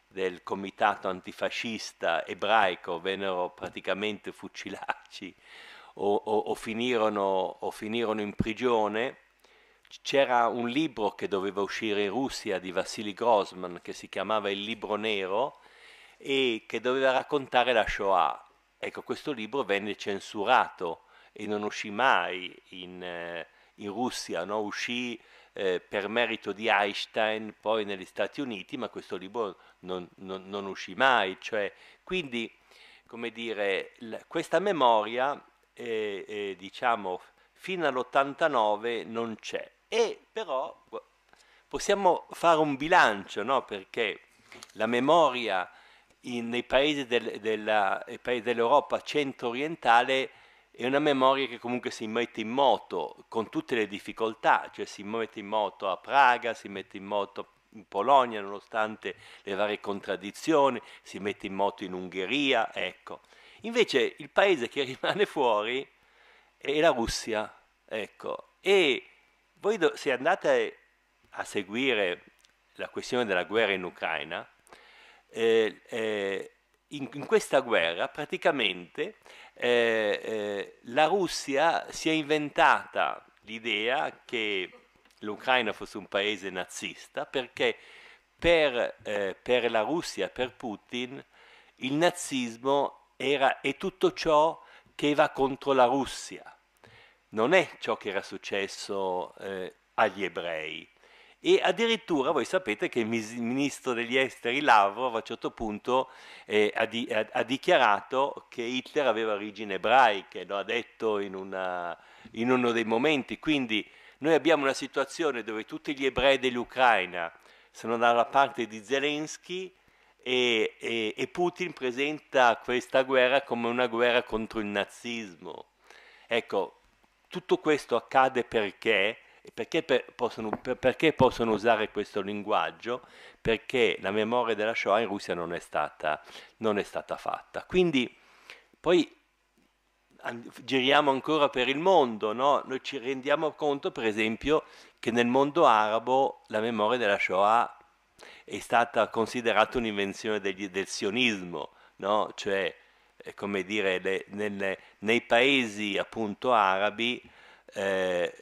del comitato antifascista ebraico vennero praticamente fucilati o, o, o, finirono, o finirono in prigione c'era un libro che doveva uscire in Russia di Vassili Grossman che si chiamava Il libro nero e che doveva raccontare la Shoah. Ecco, questo libro venne censurato e non uscì mai in, eh, in Russia, no? uscì eh, per merito di Einstein poi negli Stati Uniti, ma questo libro non, non, non uscì mai. Cioè, quindi, come dire, l- questa memoria, eh, eh, diciamo, fino all'89 non c'è. E però possiamo fare un bilancio, no? perché la memoria in, nei paesi del, della, dell'Europa centro-orientale è una memoria che comunque si mette in moto con tutte le difficoltà, cioè si mette in moto a Praga, si mette in moto in Polonia nonostante le varie contraddizioni, si mette in moto in Ungheria, ecco. Invece il paese che rimane fuori è la Russia, ecco. E voi se andate a seguire la questione della guerra in Ucraina, eh, eh, in, in, questa guerra praticamente eh, eh, la Russia si è inventata l'idea che l'Ucraina fosse un paese nazista perché per, eh, per la Russia, per Putin, il nazismo era, è tutto ciò che va contro la Russia. Non è ciò che era successo eh, agli ebrei. E addirittura voi sapete che il ministro degli esteri Lavrov a un certo punto eh, ha, di, ha, ha, dichiarato che Hitler aveva origini ebraiche, lo ha detto in, una, in uno dei momenti. Quindi noi abbiamo una situazione dove tutti gli ebrei dell'Ucraina sono dalla parte di Zelensky, e, e, e, Putin presenta questa guerra come una guerra contro il nazismo. Ecco, tutto questo accade perché perché, per, possono, per, perché possono usare questo linguaggio? Perché la memoria della Shoah in Russia non è stata, non è stata fatta. Quindi poi giriamo ancora per il mondo, no? noi ci rendiamo conto per esempio che nel mondo arabo la memoria della Shoah è stata considerata un'invenzione degli, del sionismo, no? cioè come dire, le, nelle, nei paesi appunto arabi eh,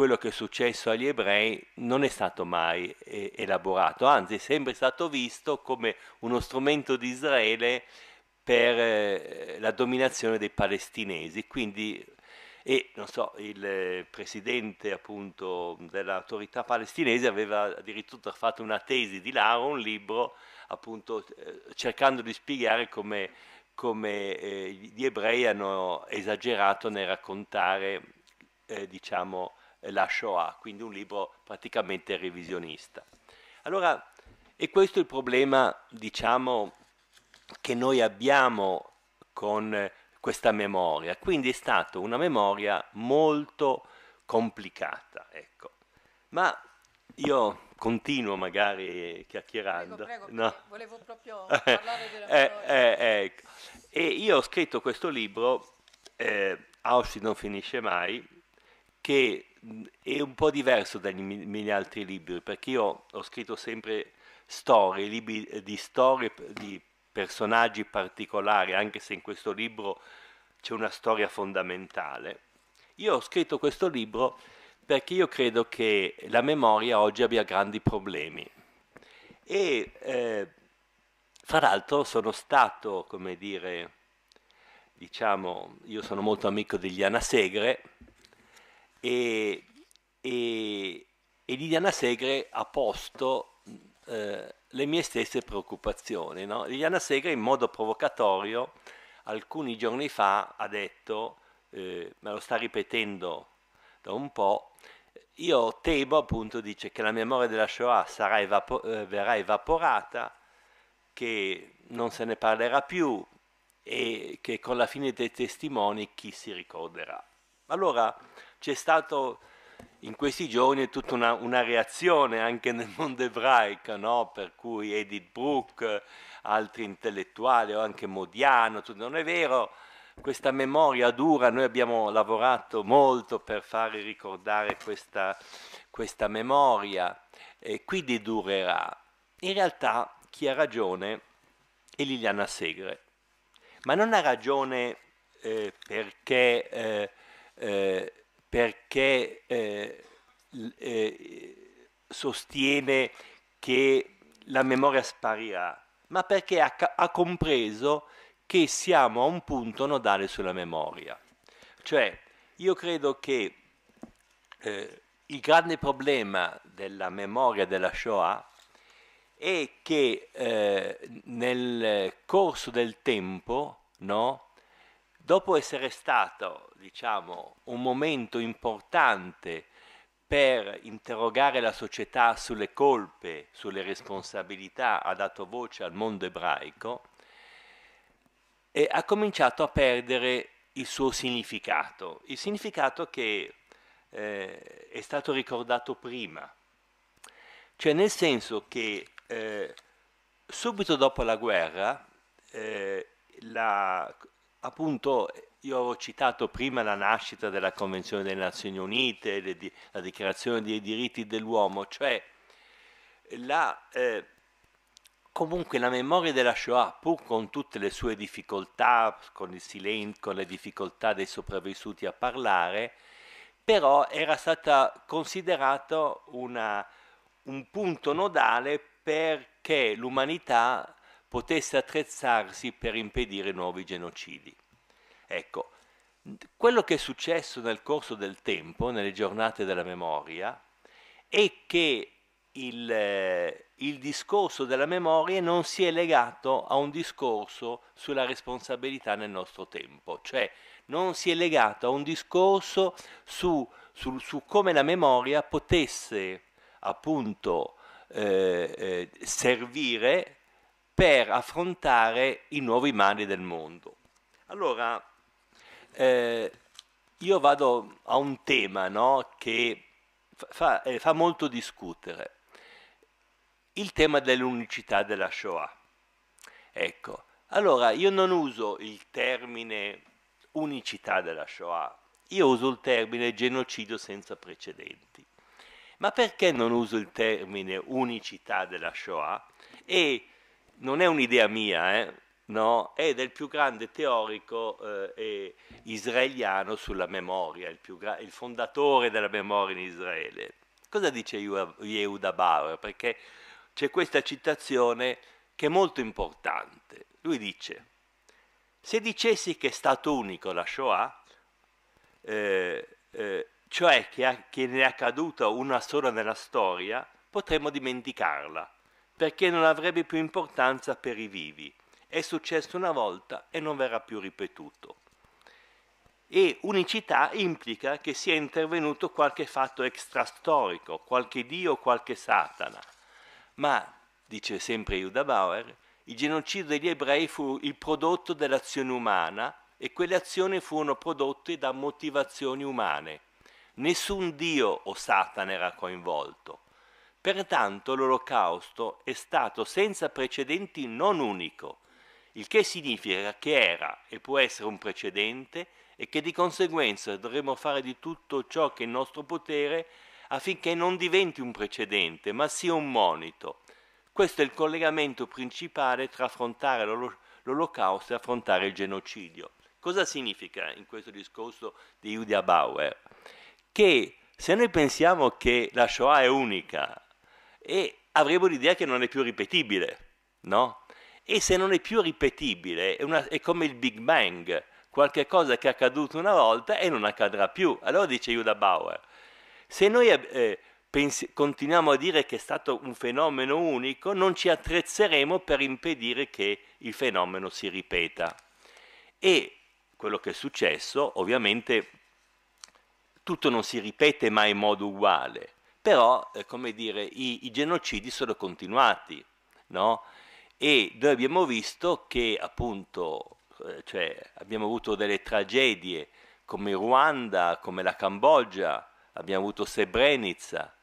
quello che è successo agli ebrei non è stato mai eh, elaborato, anzi è sempre stato visto come uno strumento di Israele per eh, la dominazione dei palestinesi. Quindi e so, il eh, presidente appunto, dell'autorità palestinese aveva addirittura fatto una tesi di Laro, un libro appunto eh, cercando di spiegare come, come eh, gli ebrei hanno esagerato nel raccontare eh, diciamo, eh, la Shoah, quindi un libro praticamente revisionista. Allora, e questo è il problema, diciamo, che noi abbiamo con questa memoria. Quindi è stata una memoria molto complicata, ecco. Ma io continuo magari chiacchierando. Prego, prego, no. Volevo proprio parlare della eh, eh, eh, ecco. E io ho scritto questo libro, eh, Auschwitz non finisce mai, che è un po' diverso dagli miei altri libri, perché io ho scritto sempre storie, libri eh, di storie di personaggi particolari, anche se in questo libro c'è una storia fondamentale. Io ho scritto questo libro perché io credo che la memoria oggi abbia grandi problemi. E eh, fra l'altro sono stato, come dire, diciamo, io sono molto amico di Liana Segre, e, e, e Liliana Segre ha posto eh, le mie stesse preoccupazioni. No? Liliana Segre in modo provocatorio alcuni giorni fa ha detto, eh, me lo sta ripetendo da un po', io temo appunto, dice che la memoria della Shoah evapor- eh, verrà evaporata, che non se ne parlerà più e che con la fine dei testimoni chi si ricorderà. Allora, c'è stata in questi giorni tutta una, una, reazione anche nel mondo ebraico, no? per cui Edith Brooke, altri intellettuali o anche Modiano, tutto. non è vero, questa memoria dura, noi abbiamo lavorato molto per fare ricordare questa, questa memoria e quindi durerà. In realtà chi ha ragione è Liliana Segre, ma non ha ragione eh, perché eh, eh, perché eh, eh, sostiene che la memoria sparirà, ma perché ha, ha compreso che siamo a un punto nodale sulla memoria. Cioè, io credo che eh, il grande problema della memoria della Shoah è che eh, nel corso del tempo, no, dopo essere stato diciamo, un momento importante per interrogare la società sulle colpe, sulle responsabilità, ha dato voce al mondo ebraico e ha cominciato a perdere il suo significato, il significato che eh, è stato ricordato prima, cioè nel senso che eh, subito dopo la guerra eh, la, appunto io avevo citato prima la nascita della Convenzione delle Nazioni Unite, di, la Dichiarazione dei diritti dell'uomo, cioè la, eh, comunque la memoria della Shoah, pur con tutte le sue difficoltà, con il silenzio, con le difficoltà dei sopravvissuti a parlare, però era stata considerata un punto nodale perché l'umanità potesse attrezzarsi per impedire nuovi genocidi. Ecco, quello che è successo nel corso del tempo, nelle giornate della memoria, è che il, eh, il, discorso della memoria non si è legato a un discorso sulla responsabilità nel nostro tempo, cioè non si è legato a un discorso su, su, su come la memoria potesse appunto eh, eh, servire per affrontare i nuovi mali del mondo. Allora, eh, io vado a un tema no, che fa, eh, fa, molto discutere, il tema dell'unicità della Shoah. Ecco, allora io non uso il termine unicità della Shoah, io uso il termine genocidio senza precedenti. Ma perché non uso il termine unicità della Shoah e non è un'idea mia, eh, no? è del più grande teorico eh, israeliano sulla memoria, il, gra- il, fondatore della memoria in Israele. Cosa dice Yehuda Bauer? Perché c'è questa citazione che è molto importante. Lui dice, se dicessi che è stato unico la Shoah, eh, eh, cioè che, ha, che ne è accaduta una sola nella storia, potremmo dimenticarla perché non avrebbe più importanza per i vivi. È successo una volta e non verrà più ripetuto. E unicità implica che sia intervenuto qualche fatto extrastorico, qualche dio, qualche satana. Ma, dice sempre Judah Bauer, il genocidio degli ebrei fu il prodotto dell'azione umana e quelle azioni furono prodotte da motivazioni umane. Nessun dio o satana era coinvolto. Pertanto l'olocausto è stato senza precedenti non unico, il che significa che era e può essere un precedente e che di conseguenza dovremo fare di tutto ciò che è in nostro potere affinché non diventi un precedente, ma sia un monito. Questo è il collegamento principale tra affrontare l'olocausto e affrontare il genocidio. Cosa significa in questo discorso di Julia Bauer? Che se noi pensiamo che la Shoah è unica, e avremo l'idea che non è più ripetibile, no? E se non è più ripetibile, è, una, è come il Big Bang, qualcosa che è accaduto una volta e non accadrà più. Allora dice Judah Bauer, se noi eh, pensi, continuiamo a dire che è stato un fenomeno unico, non ci attrezzeremo per impedire che il fenomeno si ripeta. E quello che è successo, ovviamente tutto non si ripete mai in modo uguale, però eh, come dire, i, i, genocidi sono continuati no? e noi abbiamo visto che appunto eh, cioè, abbiamo avuto delle tragedie come Ruanda, come la Cambogia, abbiamo avuto Srebrenica,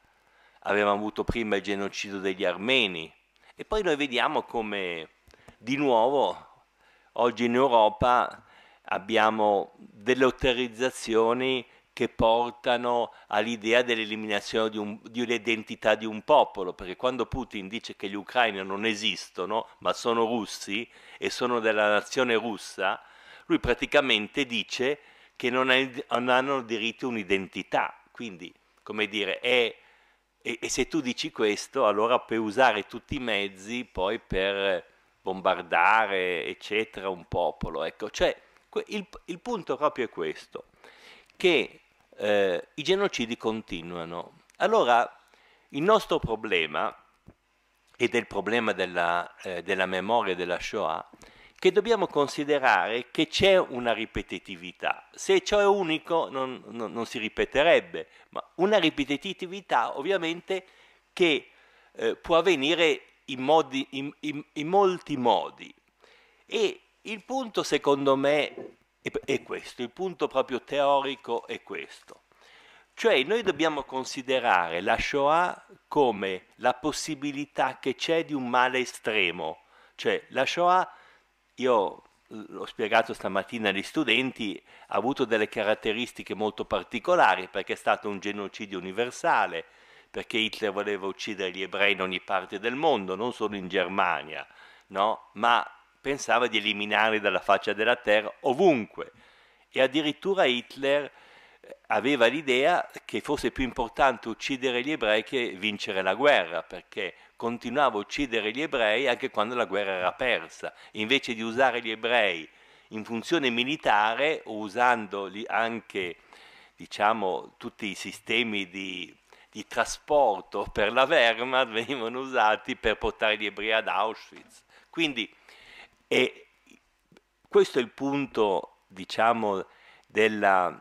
avevamo avuto prima il genocidio degli armeni e poi noi vediamo come di nuovo oggi in Europa abbiamo delle autorizzazioni che portano all'idea dell'eliminazione di, un, di, un'identità di un popolo, perché quando Putin dice che gli ucraini non esistono, ma sono russi e sono della nazione russa, lui praticamente dice che non, è, non hanno diritto a un'identità. Quindi, come dire, è, e, e se tu dici questo, allora puoi usare tutti i mezzi poi per bombardare, eccetera, un popolo. Ecco, cioè, il, il punto proprio è questo, che eh, i genocidi continuano. Allora il nostro problema, ed è il problema della, eh, della memoria della Shoah, che dobbiamo considerare che c'è una ripetitività. Se ciò è unico non, non, non si ripeterebbe, ma una ripetitività ovviamente che eh, può avvenire in, modi, in, in, in molti modi. E il punto secondo me è questo, il punto proprio teorico è questo. Cioè noi dobbiamo considerare la Shoah come la possibilità che c'è di un male estremo. Cioè la Shoah, io l'ho spiegato stamattina agli studenti, ha avuto delle caratteristiche molto particolari perché è stato un genocidio universale, perché Hitler voleva uccidere gli ebrei in ogni parte del mondo, non solo in Germania, no? ma pensava di eliminarli dalla faccia della terra ovunque. E addirittura Hitler eh, aveva l'idea che fosse più importante uccidere gli ebrei che vincere la guerra, perché continuava a uccidere gli ebrei anche quando la guerra era persa. Invece di usare gli ebrei in funzione militare, usandoli anche diciamo, tutti i sistemi di, di trasporto per la Wehrmacht, venivano usati per portare gli ebrei ad Auschwitz. Quindi e questo è il punto, diciamo, della,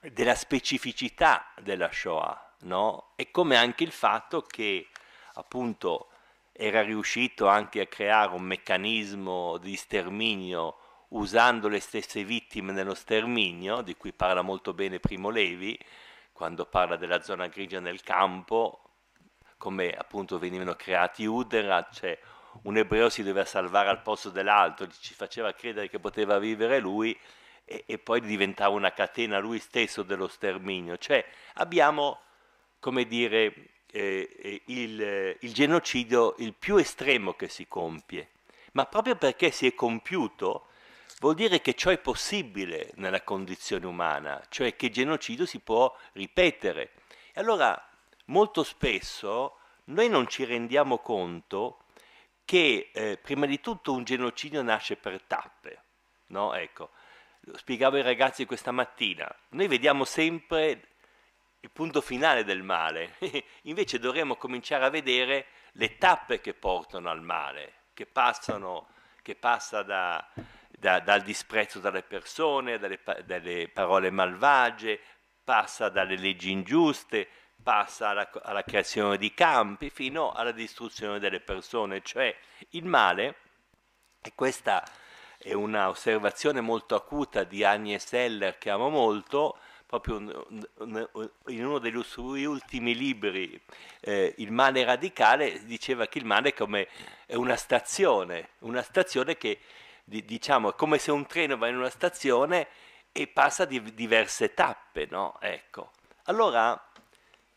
della specificità della Shoah, no? E come anche il fatto che, appunto, era riuscito anche a creare un meccanismo di sterminio usando le stesse vittime nello sterminio, di cui parla molto bene Primo Levi, quando parla della zona grigia nel campo, come appunto venivano creati Uderat, cioè un ebreo si doveva salvare al posto dell'altro, ci faceva credere che poteva vivere lui e, e poi diventava una catena lui stesso dello sterminio. Cioè abbiamo, come dire, eh, eh il, eh, il genocidio il più estremo che si compie, ma proprio perché si è compiuto vuol dire che ciò è possibile nella condizione umana, cioè che il genocidio si può ripetere. E allora molto spesso noi non ci rendiamo conto che eh, prima di tutto un genocidio nasce per tappe, no? Ecco, lo spiegavo ai ragazzi questa mattina, noi vediamo sempre il punto finale del male, invece dovremmo cominciare a vedere le tappe che portano al male, che passano, che passa da, da, dal disprezzo dalle persone, dalle, dalle parole malvagie, passa dalle leggi ingiuste, passa alla, alla creazione di campi fino alla distruzione delle persone, cioè il male, e questa è un'osservazione molto acuta di Agnes Heller che amo molto, proprio in uno dei suoi ultimi libri, eh, Il male radicale, diceva che il male come è una stazione, una stazione che diciamo è come se un treno va in una stazione e passa di diverse tappe, no? Ecco. Allora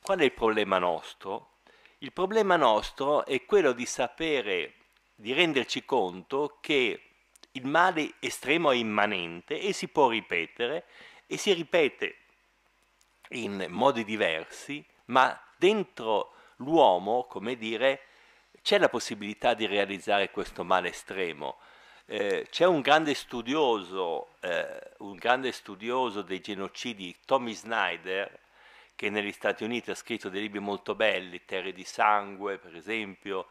Qual è il problema nostro? Il problema nostro è quello di sapere, di renderci conto che il male estremo è immanente e si può ripetere e si ripete in modi diversi, ma dentro l'uomo, come dire, c'è la possibilità di realizzare questo male estremo. Eh, c'è un grande studioso, eh, un grande studioso dei genocidi, Tommy Snyder, che negli Stati Uniti ha scritto dei libri molto belli, Terre di Sangue per esempio,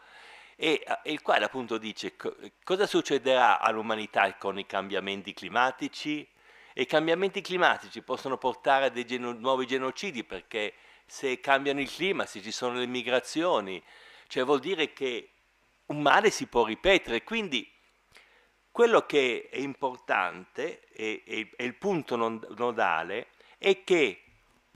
e, e eh, il quale appunto dice co- cosa succederà all'umanità con i cambiamenti climatici e i cambiamenti climatici possono portare a dei geno- nuovi genocidi perché se cambiano il clima, se ci sono le migrazioni, cioè vuol dire che un male si può ripetere, quindi quello che è importante e, e, e il punto non, nodale è che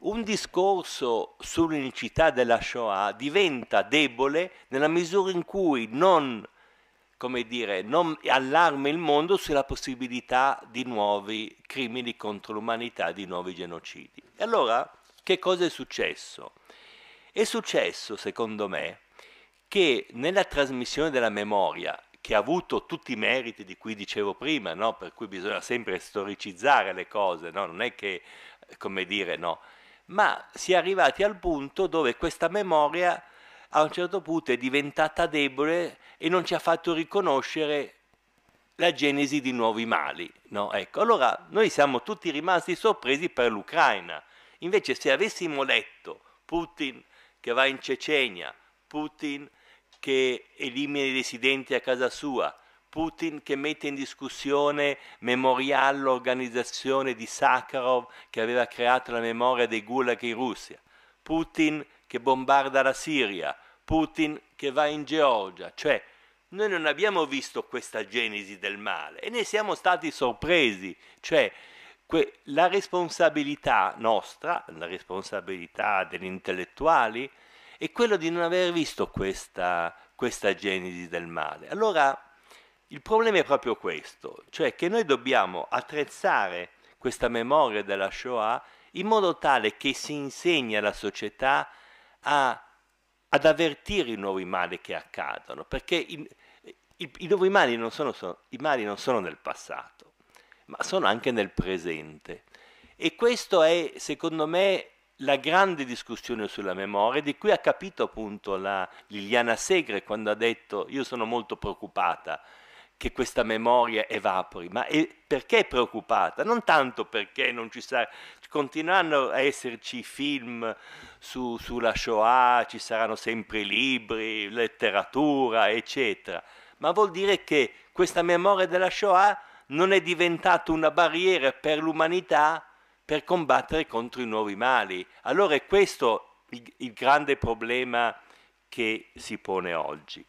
un discorso sull'unicità della Shoah diventa debole nella misura in cui non, dire, non allarma il mondo sulla possibilità di nuovi crimini contro l'umanità, di nuovi genocidi. E allora che cosa è successo? È successo, secondo me, che nella trasmissione della memoria, che ha avuto tutti i meriti di cui dicevo prima, no? per cui bisogna sempre storicizzare le cose, no? non è che, come dire, no? ma si è arrivati al punto dove questa memoria a un certo punto è diventata debole e non ci ha fatto riconoscere la genesi di nuovi mali. No? Ecco, allora noi siamo tutti rimasti sorpresi per l'Ucraina. Invece se avessimo letto Putin che va in Cecenia, Putin che elimina i dissidenti a casa sua, Putin che mette in discussione Memorial, l'organizzazione di Sakharov che aveva creato la memoria dei gulag in Russia, Putin che bombarda la Siria, Putin che va in Georgia, cioè noi non abbiamo visto questa genesi del male e ne siamo stati sorpresi, cioè que- la responsabilità nostra, la responsabilità degli intellettuali, è quella di non aver visto questa, questa genesi del male. Allora il problema è proprio questo, cioè che noi dobbiamo attrezzare questa memoria della Shoah in modo tale che si insegni alla società a, ad avvertire i nuovi mali che accadono, perché i, i, i nuovi mali non sono, sono, i mali non sono nel passato, ma sono anche nel presente. E questa è, secondo me, la grande discussione sulla memoria, di cui ha capito appunto la Liliana Segre quando ha detto io sono molto preoccupata che questa memoria evapori, ma è perché è preoccupata? Non tanto perché non ci sarà, continueranno a esserci film su, sulla Shoah, ci saranno sempre libri, letteratura, eccetera, ma vuol dire che questa memoria della Shoah non è diventata una barriera per l'umanità per combattere contro i nuovi mali. Allora è questo il, il grande problema che si pone oggi.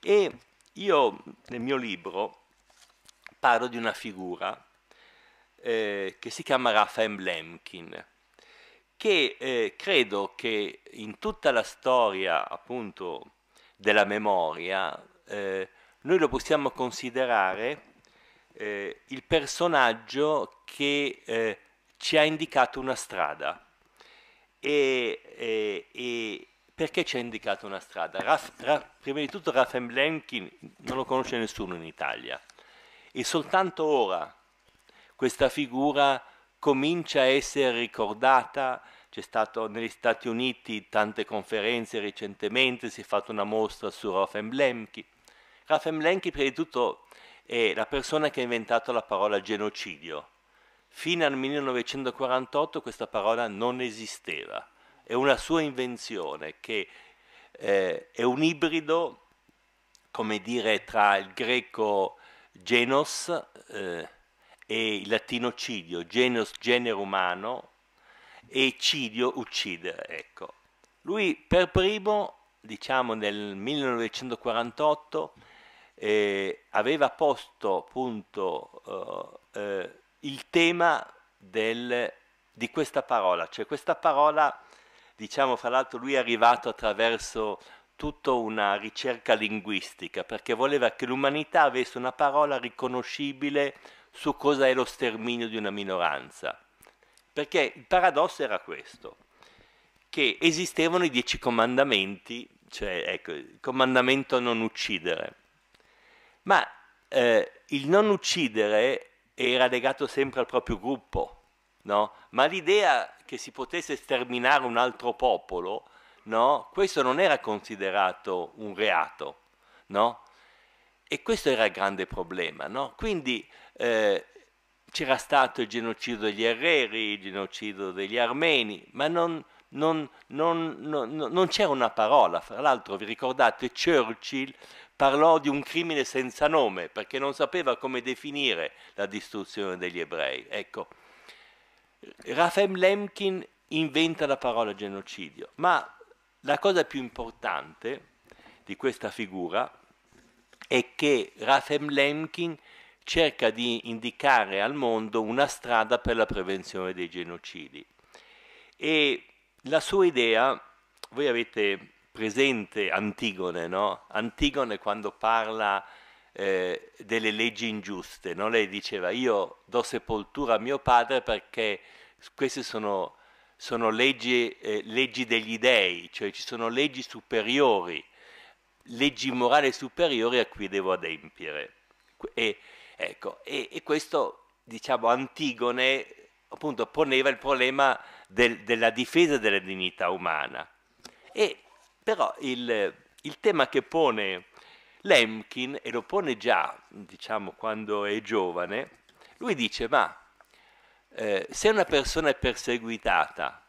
E io nel mio libro parlo di una figura eh, che si chiama Raphael Lemkin, che eh, credo che in tutta la storia appunto della memoria eh, noi lo possiamo considerare eh, il personaggio che eh, ci ha indicato una strada e, eh, e, perché ci ha indicato una strada? Raf, Raf, prima di tutto Raffaele Blenkin non lo conosce nessuno in Italia e soltanto ora questa figura comincia a essere ricordata. C'è stato negli Stati Uniti tante conferenze recentemente, si è fatta una mostra su Raffaele Blenkin. Raffaele Blenkin prima di tutto è la persona che ha inventato la parola genocidio. Fino al 1948 questa parola non esisteva è una sua invenzione che eh, è un ibrido, come dire, tra il greco genos eh, e il latino cidio, genos genere umano e cidio uccidere, ecco. Lui per primo, diciamo nel 1948, eh, aveva posto appunto eh, eh, il tema del, di questa parola, cioè questa parola diciamo fra l'altro lui è arrivato attraverso tutta una ricerca linguistica perché voleva che l'umanità avesse una parola riconoscibile su cosa è lo sterminio di una minoranza. Perché il paradosso era questo, che esistevano i dieci comandamenti, cioè ecco, il comandamento non uccidere, ma eh, il non uccidere era legato sempre al proprio gruppo, no? ma l'idea che si potesse sterminare un altro popolo, no? questo non era considerato un reato. No? E questo era il grande problema. No? Quindi eh, c'era stato il genocidio degli erreri, il genocidio degli armeni, ma non, non, non, non c'era una parola. Fra l'altro, vi ricordate, Churchill parlò di un crimine senza nome perché non sapeva come definire la distruzione degli ebrei. Ecco. Rafael Lemkin inventa la parola genocidio, ma la cosa più importante di questa figura è che Rafael Lemkin cerca di indicare al mondo una strada per la prevenzione dei genocidi. E la sua idea, voi avete presente Antigone, no? Antigone quando parla eh, delle leggi ingiuste. No? Lei diceva io do sepoltura a mio padre perché queste sono, sono leggi, eh, leggi, degli dèi, cioè ci sono leggi superiori, leggi morali superiori a cui devo adempiere. E, ecco, e, e questo, diciamo, Antigone appunto poneva il problema del, della difesa della dignità umana. E, però il, il tema che pone Lemkin, e lo pone già, diciamo, quando è giovane, lui dice, ma eh, se una persona è perseguitata,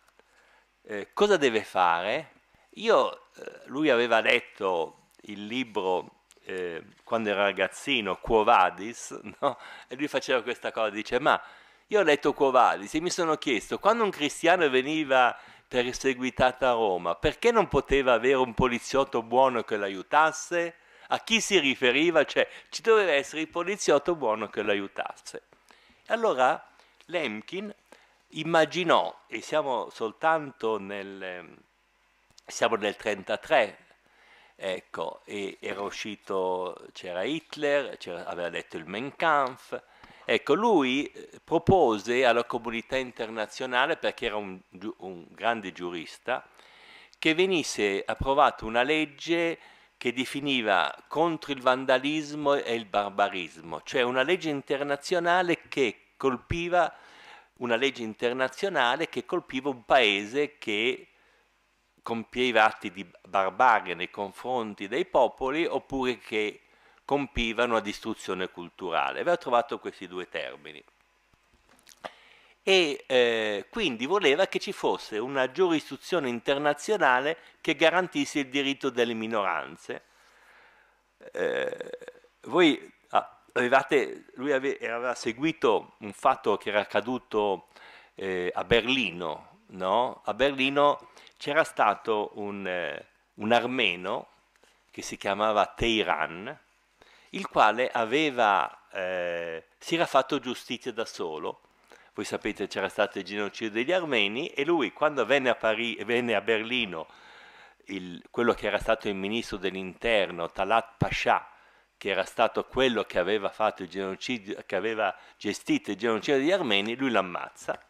eh, cosa deve fare? Io, eh, lui aveva letto il libro eh, quando era ragazzino, Quo Vadis, no? e lui faceva questa cosa, dice, ma io ho letto Quo Vadis e mi sono chiesto, quando un cristiano veniva perseguitato a Roma, perché non poteva avere un poliziotto buono che l'aiutasse? a chi si riferiva, cioè ci doveva essere il poliziotto buono che lo aiutasse. Allora Lemkin immaginò, e siamo soltanto nel, ehm, siamo nel 33, ecco, era uscito, c'era Hitler, c'era, aveva detto il Mein Kampf, ecco, lui eh, propose alla comunità internazionale, perché era un, un grande giurista, che venisse approvata una legge che definiva contro il vandalismo e il barbarismo, cioè una legge internazionale che colpiva una legge internazionale che colpiva un paese che compieva atti di barbarie nei confronti dei popoli oppure che compivano a distruzione culturale. Aveva trovato questi due termini e eh, quindi voleva che ci fosse una giurisdizione internazionale che garantisse il diritto delle minoranze. Eh, voi ah, avevate, lui ave, aveva seguito un fatto che era accaduto eh, a Berlino, no? a Berlino c'era stato un, eh, un armeno che si chiamava Teheran, il quale aveva, eh, si era fatto giustizia da solo voi sapete c'era stato il genocidio degli armeni e lui quando venne a, Parì, venne a Berlino il, quello che era stato il ministro dell'interno, Talat Pasha, che era stato quello che aveva, che aveva gestito il genocidio degli armeni, lui l'ammazza.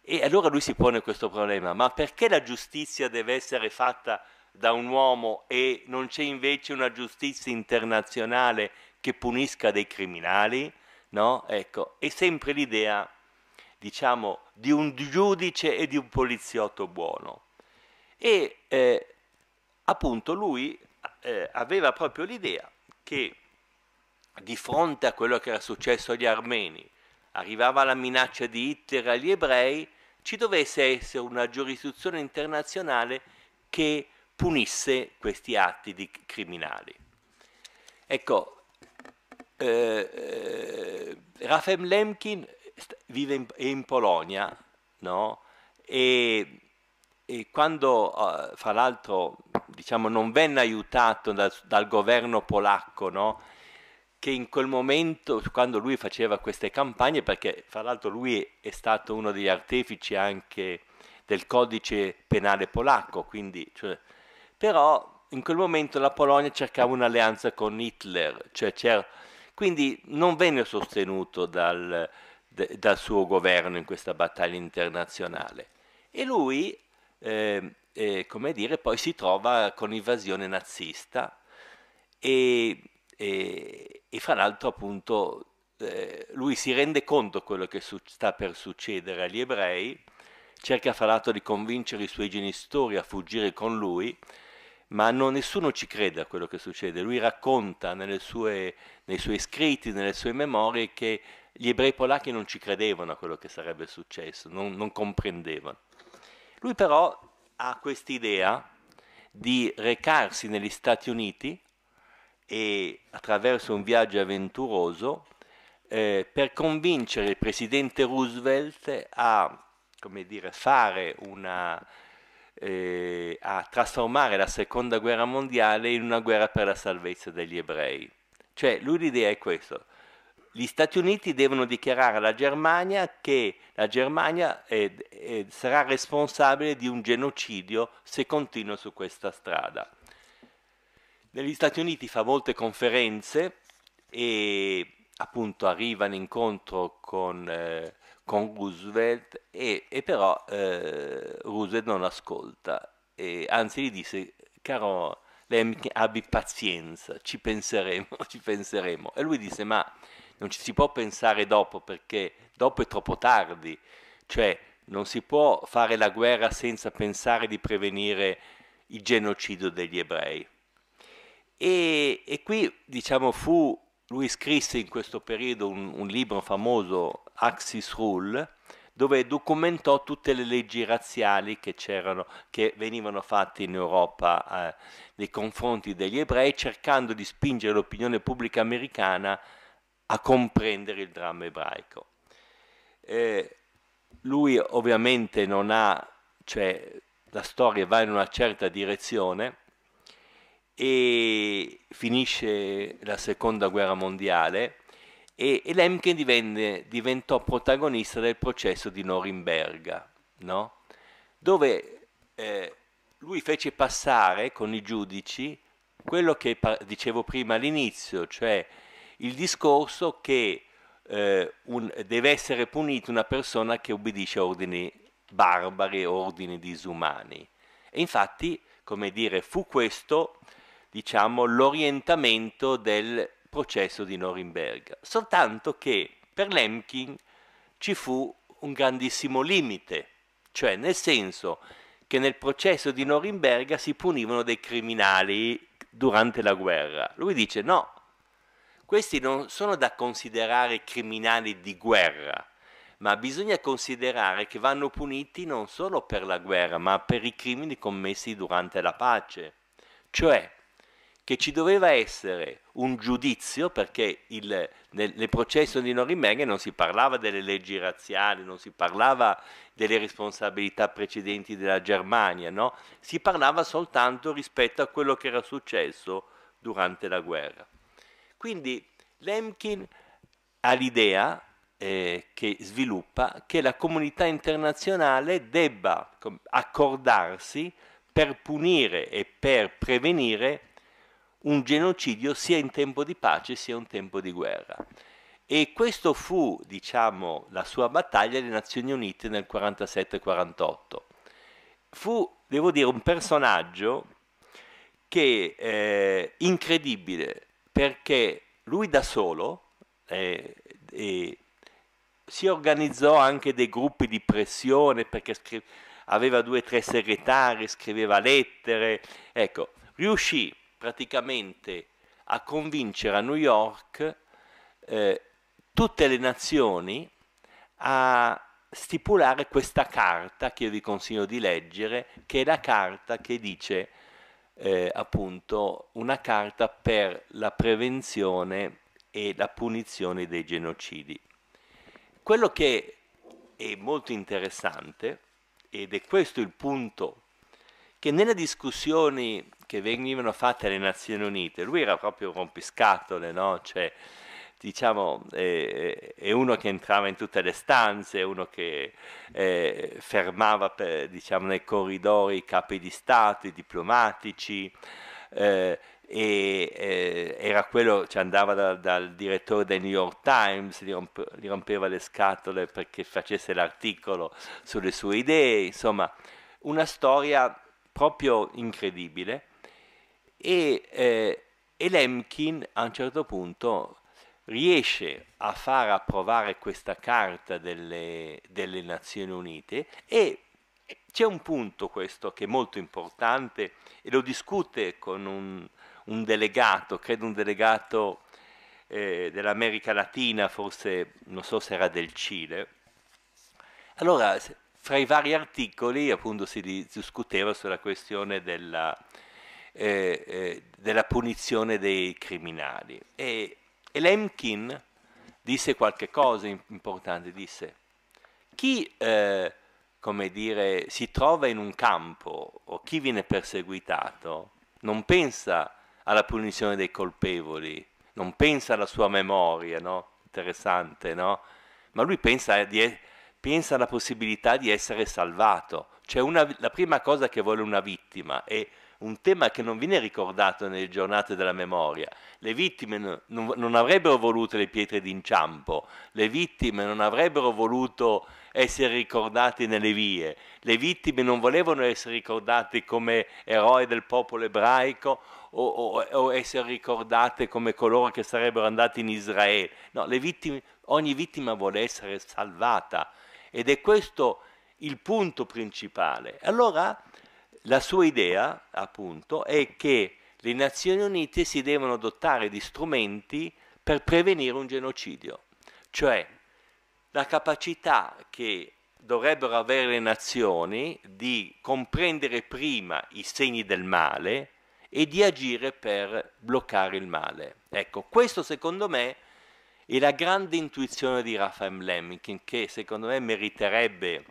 E allora lui si pone questo problema, ma perché la giustizia deve essere fatta da un uomo e non c'è invece una giustizia internazionale che punisca dei criminali? No? Ecco, è sempre l'idea diciamo, di un giudice e di un poliziotto buono. E eh, appunto lui eh, aveva proprio l'idea che di fronte a quello che era successo agli armeni, arrivava la minaccia di Hitler agli ebrei, ci dovesse essere una giurisdizione internazionale che punisse questi atti di criminali. Ecco, eh, eh Raphael Lemkin vive in, in Polonia, no? E, e quando, uh, fra l'altro, diciamo, non venne aiutato da, dal governo polacco, no? che in quel momento, quando lui faceva queste campagne, perché fra l'altro lui è stato uno degli artefici anche del codice penale polacco, quindi, cioè, però in quel momento la Polonia cercava un'alleanza con Hitler, cioè quindi non venne sostenuto dal, dal suo governo in questa battaglia internazionale. E lui, eh, eh, come dire, poi si trova con l'invasione nazista e, e, e fra l'altro appunto eh, lui si rende conto di quello che su- sta per succedere agli ebrei, cerca fra l'altro di convincere i suoi genitori a fuggire con lui, ma non, nessuno ci crede a quello che succede. Lui racconta sue, nei suoi scritti, nelle sue memorie, che gli ebrei polacchi non ci credevano a quello che sarebbe successo, non, non comprendevano. Lui però ha quest'idea di recarsi negli Stati Uniti e attraverso un viaggio avventuroso eh, per convincere il presidente Roosevelt a dire, fare una, eh, a trasformare la seconda guerra mondiale in una guerra per la salvezza degli ebrei. Cioè, lui l'idea è questa: gli Stati Uniti devono dichiarare alla Germania che la Germania è, è, sarà responsabile di un genocidio se continua su questa strada. Negli Stati Uniti fa molte conferenze e appunto arriva in incontro con, eh, con Roosevelt e, e però eh, Roosevelt non ascolta, e, anzi gli disse caro Lemkin abbi pazienza, ci penseremo, ci penseremo. E lui disse ma non ci si può pensare dopo perché dopo è troppo tardi, cioè non si può fare la guerra senza pensare di prevenire il genocidio degli ebrei. E, e qui diciamo fu, lui scrisse in questo periodo un, un libro famoso, Axis Rule, dove documentò tutte le leggi razziali che, che venivano fatte in Europa eh, nei confronti degli ebrei, cercando di spingere l'opinione pubblica americana a comprendere il dramma ebraico. Eh, lui ovviamente non ha, cioè la storia va in una certa direzione e finisce la seconda guerra mondiale e, e Lemkin divenne, diventò protagonista del processo di Norimberga, no? dove eh, lui fece passare con i giudici quello che dicevo prima all'inizio, cioè il discorso che eh, un, deve essere punita una persona che obbedisce a ordini barbari, ordini disumani. E infatti, come dire, fu questo, diciamo, l'orientamento del processo di Norimberga. Soltanto che per Lemkin ci fu un grandissimo limite, cioè nel senso che nel processo di Norimberga si punivano dei criminali durante la guerra. Lui dice no, questi non sono da considerare criminali di guerra, ma bisogna considerare che vanno puniti non solo per la guerra, ma per i crimini commessi durante la pace. Cioè che ci doveva essere un giudizio perché il, nel, nel processo di Norimberga non si parlava delle leggi razziali, non si parlava delle responsabilità precedenti della Germania, no? si parlava soltanto rispetto a quello che era successo durante la guerra. Quindi Lemkin ha l'idea eh, che sviluppa che la comunità internazionale debba accordarsi per punire e per prevenire un genocidio sia in tempo di pace sia in tempo di guerra. E questo fu, diciamo, la sua battaglia alle Nazioni Unite nel 47-48. Fu, devo dire, un personaggio che eh, incredibile perché lui da solo eh, eh, si organizzò anche dei gruppi di pressione perché scrive, aveva due o tre segretari, scriveva lettere, ecco, riuscì praticamente a convincere a New York eh, tutte le nazioni a stipulare questa carta che io vi consiglio di leggere, che è la carta che dice eh, appunto una carta per la prevenzione e la punizione dei genocidi. Quello che è molto interessante, ed è questo il punto, che nelle discussioni che venivano fatte alle Nazioni Unite, lui era proprio un rompiscatole, no? Cioè, diciamo, eh, è uno che entrava in tutte le stanze, è uno che eh, fermava per, diciamo, nei corridoi i capi di Stato, i diplomatici. Eh, e eh, era quello, che cioè andava da, dal direttore del New York Times, gli, rompe, gli, rompeva le scatole perché facesse l'articolo sulle sue idee, insomma una storia proprio incredibile e, eh, e Lemkin a un certo punto riesce a far approvare questa carta delle, delle Nazioni Unite e c'è un punto questo che è molto importante e lo discute con un, un delegato, credo un delegato eh, dell'America Latina, forse non so se era del Cile. Allora, fra i vari articoli appunto si discuteva sulla questione della, eh, eh, della punizione dei criminali e e Lemkin disse qualche cosa importante, disse, chi, eh, come dire, si trova in un campo o chi viene perseguitato non pensa alla punizione dei colpevoli, non pensa alla sua memoria, no? Interessante, no? Ma lui pensa, di, pensa alla possibilità di essere salvato. Cioè una, la prima cosa che vuole una vittima è un tema che non viene ricordato nelle giornate della memoria. Le vittime non, non avrebbero voluto le pietre d'inciampo, le vittime non avrebbero voluto essere ricordate nelle vie, le vittime non volevano essere ricordate come eroi del popolo ebraico o, o, o essere ricordate come coloro che sarebbero andati in Israele. No, le vittime, ogni vittima vuole essere salvata ed è questo il punto principale. Allora la sua idea, appunto, è che le Nazioni Unite si devono dotare di strumenti per prevenire un genocidio, cioè la capacità che dovrebbero avere le nazioni di comprendere prima i segni del male e di agire per bloccare il male. Ecco, questo secondo me è la grande intuizione di Raphael Lemkin che secondo me meriterebbe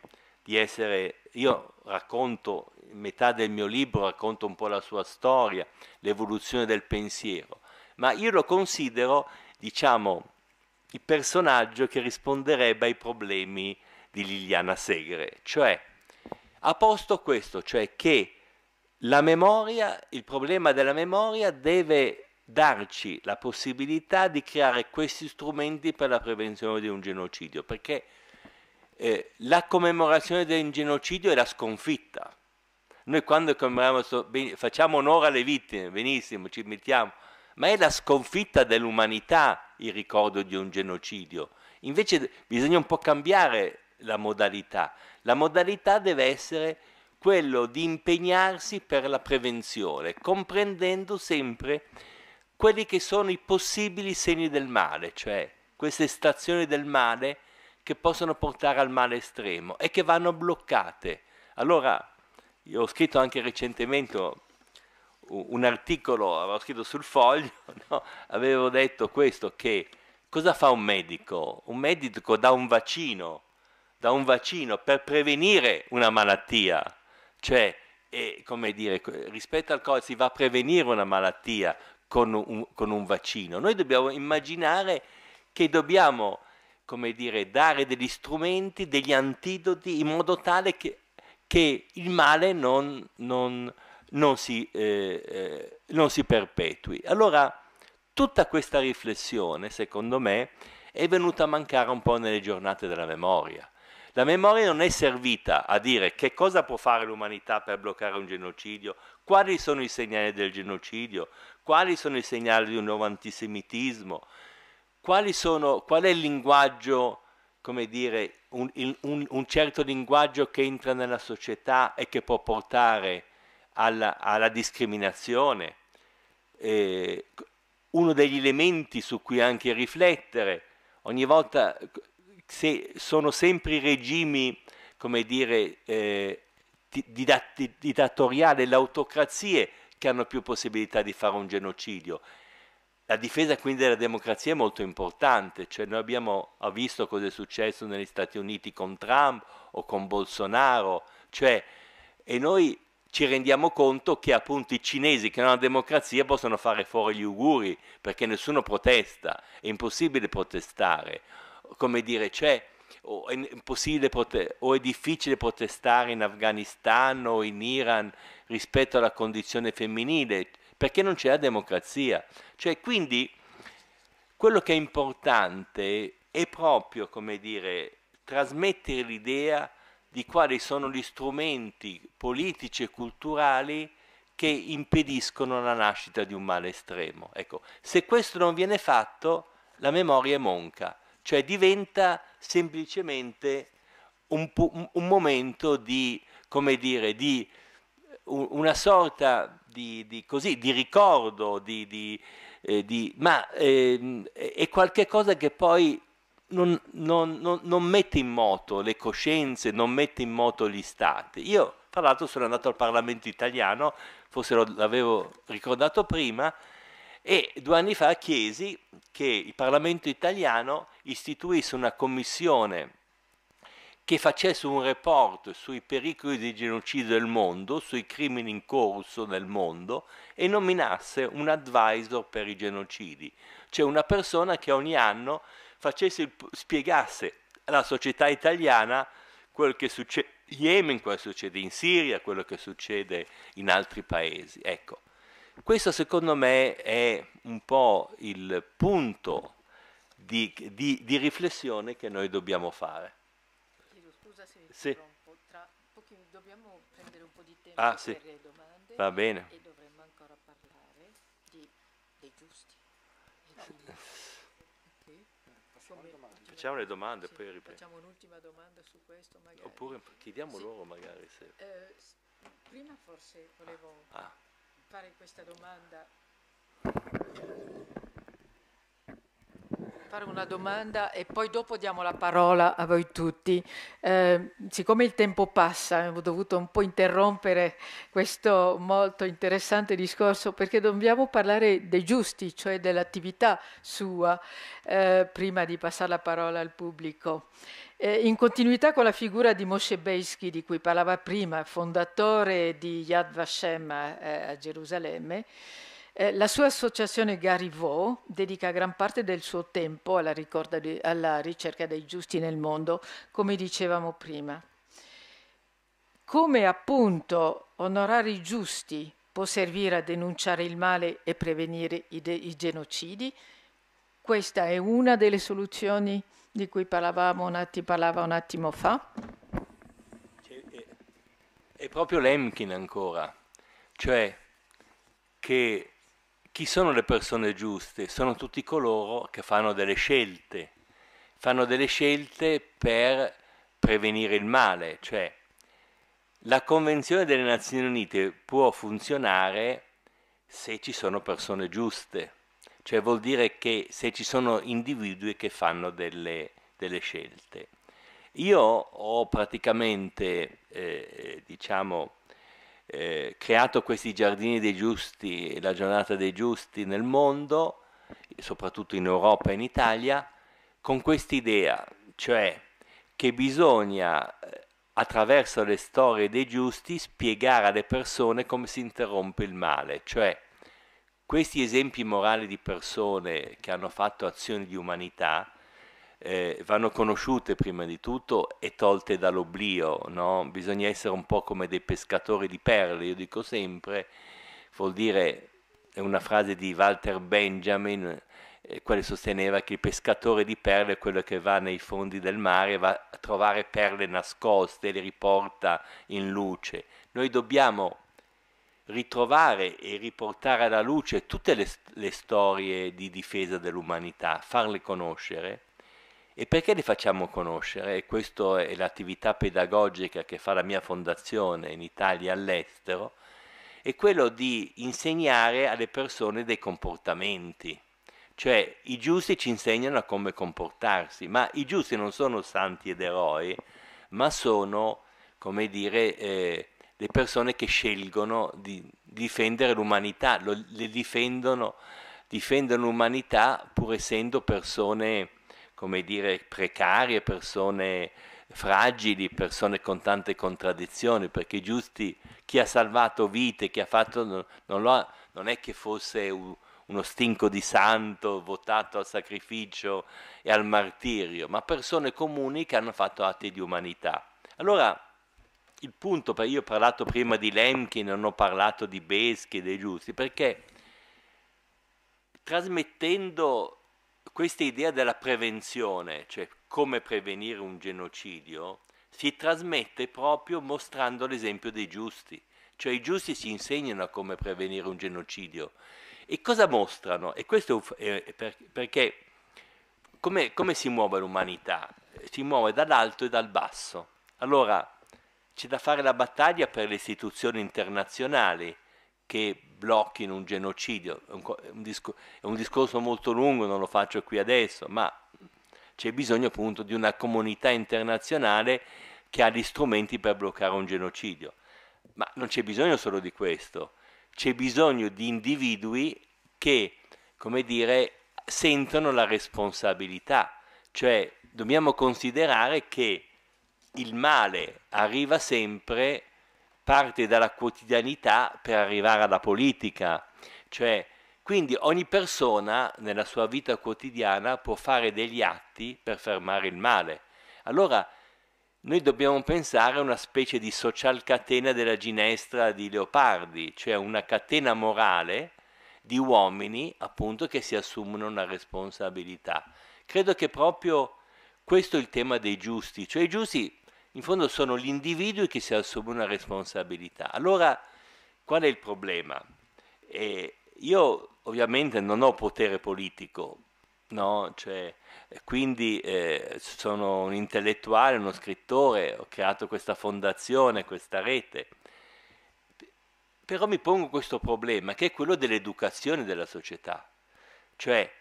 di essere, io racconto metà del mio libro, racconto un po' la sua storia, l'evoluzione del pensiero, ma io lo considero, diciamo, il personaggio che risponderebbe ai problemi di Liliana Segre, cioè ha posto questo, cioè che la memoria, il problema della memoria deve darci la possibilità di creare questi strumenti per la prevenzione di un genocidio, perché eh, la commemorazione del genocidio è la sconfitta. Noi quando facciamo onore alle vittime, benissimo, ci mettiamo, ma è la sconfitta dell'umanità il ricordo di un genocidio. Invece bisogna un po' cambiare la modalità. La modalità deve essere quello di impegnarsi per la prevenzione, comprendendo sempre quelli che sono i possibili segni del male, cioè queste stazioni del male che possono portare al male estremo e che vanno bloccate. Allora, io ho scritto anche recentemente un articolo, avevo scritto sul foglio, no? avevo detto questo, che cosa fa un medico? Un medico dà un vaccino, dà un vaccino per prevenire una malattia, cioè, è, come dire, rispetto al Covid si va a prevenire una malattia con un, con un vaccino. Noi dobbiamo immaginare che dobbiamo come dire, dare degli strumenti, degli antidoti in modo tale che, che il male non, non, non, si, eh, eh, non si perpetui. Allora, tutta questa riflessione, secondo me, è venuta a mancare un po' nelle giornate della memoria. La memoria non è servita a dire che cosa può fare l'umanità per bloccare un genocidio, quali sono i segnali del genocidio, quali sono i segnali di un nuovo antisemitismo, sono, qual è il linguaggio, come dire, un, un, un, certo linguaggio che entra nella società e che può portare alla, alla discriminazione. Eh, uno degli elementi su cui anche riflettere, ogni volta se sono sempre i regimi, come dire, eh, didattoriali, le autocrazie che hanno più possibilità di fare un genocidio la difesa quindi della democrazia è molto importante, cioè noi abbiamo visto cosa è successo negli Stati Uniti con Trump o con Bolsonaro, cioè, e noi ci rendiamo conto che appunto i cinesi che non hanno democrazia possono fare fuori gli uguri perché nessuno protesta, è impossibile protestare, come dire c'è o è, prote- o è difficile protestare in Afghanistan o in Iran rispetto alla condizione femminile, perché non c'è la democrazia. Cioè, quindi quello che è importante è proprio, come dire, trasmettere l'idea di quali sono gli strumenti politici e culturali che impediscono la nascita di un male estremo. Ecco, se questo non viene fatto, la memoria è monca, cioè diventa semplicemente un, un momento di, come dire, di una sorta di, di, così, di ricordo, di, eh, ma eh, è qualcosa che poi non, non, non, non, mette in moto le coscienze, non mette in moto gli stati. Io, tra l'altro, sono andato al Parlamento italiano, forse l'avevo ricordato prima, e due anni fa chiesi che il Parlamento italiano istituisse una commissione che facesse un report sui pericoli di genocidio del mondo, sui crimini in corso nel mondo e nominasse un advisor per i genocidi, cioè una persona che ogni anno facesse, spiegasse alla società italiana quello che succede in Yemen, quello che succede in Siria, quello che succede in altri paesi. Ecco, questo secondo me è un po' il punto di, di, di riflessione che noi dobbiamo fare sì. Tra, pochi, dobbiamo prendere un po' di tempo ah, per sì. le domande Va bene. e dovremmo ancora parlare di, dei giusti. Okay. Facciamo, le domande, sì, poi riprendiamo. Facciamo un'ultima domanda su questo magari. Oppure chiediamo sì. loro magari se... Eh, prima forse volevo Ah. fare questa domanda. Ah fare una domanda e poi dopo diamo la parola a voi tutti. Eh, siccome il tempo passa, eh, ho dovuto un po' interrompere questo molto interessante discorso perché dobbiamo parlare dei giusti, cioè dell'attività sua, eh, prima di passare la parola al pubblico. Eh, in continuità con la figura di Moshe Beischi di cui parlava prima, fondatore di Yad Vashem eh, a Gerusalemme, eh, la sua associazione Garivaux dedica gran parte del suo tempo alla, di, alla ricerca dei giusti nel mondo, come dicevamo prima. Come appunto onorare i giusti può servire a denunciare il male e prevenire i, de- i genocidi? Questa è una delle soluzioni di cui parlavamo un attimo, parlava un attimo fa. È proprio Lemkin ancora, cioè che chi sono le persone giuste? Sono tutti coloro che fanno delle scelte, fanno delle scelte per prevenire il male, cioè la Convenzione delle Nazioni Unite può funzionare se ci sono persone giuste, cioè vuol dire che se ci sono individui che fanno delle, delle scelte. Io ho praticamente, eh, eh diciamo, eh, creato questi giardini dei giusti, la giornata dei giusti nel mondo, soprattutto in Europa e in Italia, con quest'idea, cioè che bisogna eh, attraverso le storie dei giusti spiegare alle persone come si interrompe il male, cioè questi esempi morali di persone che hanno fatto azioni di umanità eh, vanno conosciute prima di tutto e tolte dall'oblio, no? bisogna essere un po' come dei pescatori di perle, io dico sempre, vuol dire, è una frase di Walter Benjamin, eh, quello sosteneva che il pescatore di perle è quello che va nei fondi del mare, va a trovare perle nascoste e le riporta in luce. Noi dobbiamo ritrovare e riportare alla luce tutte le, le storie di difesa dell'umanità, farle conoscere e perché li facciamo conoscere? E questa è l'attività pedagogica che fa la mia fondazione in Italia e all'estero, è quello di insegnare alle persone dei comportamenti. Cioè i giusti ci insegnano a come comportarsi, ma i giusti non sono santi ed eroi, ma sono, come dire, eh, le persone che scelgono di difendere l'umanità, lo, le difendono, difendono l'umanità pur essendo persone come dire, precarie, persone fragili, persone con tante contraddizioni, perché giusti, chi ha salvato vite, chi ha fatto, non, ha, non è che fosse un, uno stinco di santo votato al sacrificio e al martirio, ma persone comuni che hanno fatto atti di umanità. Allora, il punto, perché io ho parlato prima di Lemkin, non ho parlato di Beschi dei Giusti, perché trasmettendo questa idea della prevenzione, cioè come prevenire un genocidio, si trasmette proprio mostrando l'esempio dei giusti. Cioè i giusti si insegnano a come prevenire un genocidio. E cosa mostrano? E questo è perché come, come si muove l'umanità? Si muove dall'alto e dal basso. Allora c'è da fare la battaglia per le istituzioni internazionali, che blocchino un genocidio. È un, un, discor- è un discorso molto lungo, non lo faccio qui adesso, ma c'è bisogno appunto di una comunità internazionale che ha gli strumenti per bloccare un genocidio. Ma non c'è bisogno solo di questo, c'è bisogno di individui che, come dire, sentono la responsabilità, cioè dobbiamo considerare che il male arriva sempre parte dalla quotidianità per arrivare alla politica. Cioè, quindi ogni persona nella sua vita quotidiana può fare degli atti per fermare il male. Allora noi dobbiamo pensare a una specie di social catena della ginestra di Leopardi, cioè una catena morale di uomini appunto che si assumono una responsabilità. Credo che proprio questo è il tema dei giusti, cioè i giusti in fondo sono gli individui che si assumono una responsabilità. Allora, qual è il problema? Eh, io ovviamente non ho potere politico, no? cioè, eh, quindi eh, sono un intellettuale, uno scrittore, ho creato questa fondazione, questa rete. Però mi pongo questo problema che è quello dell'educazione della società, cioè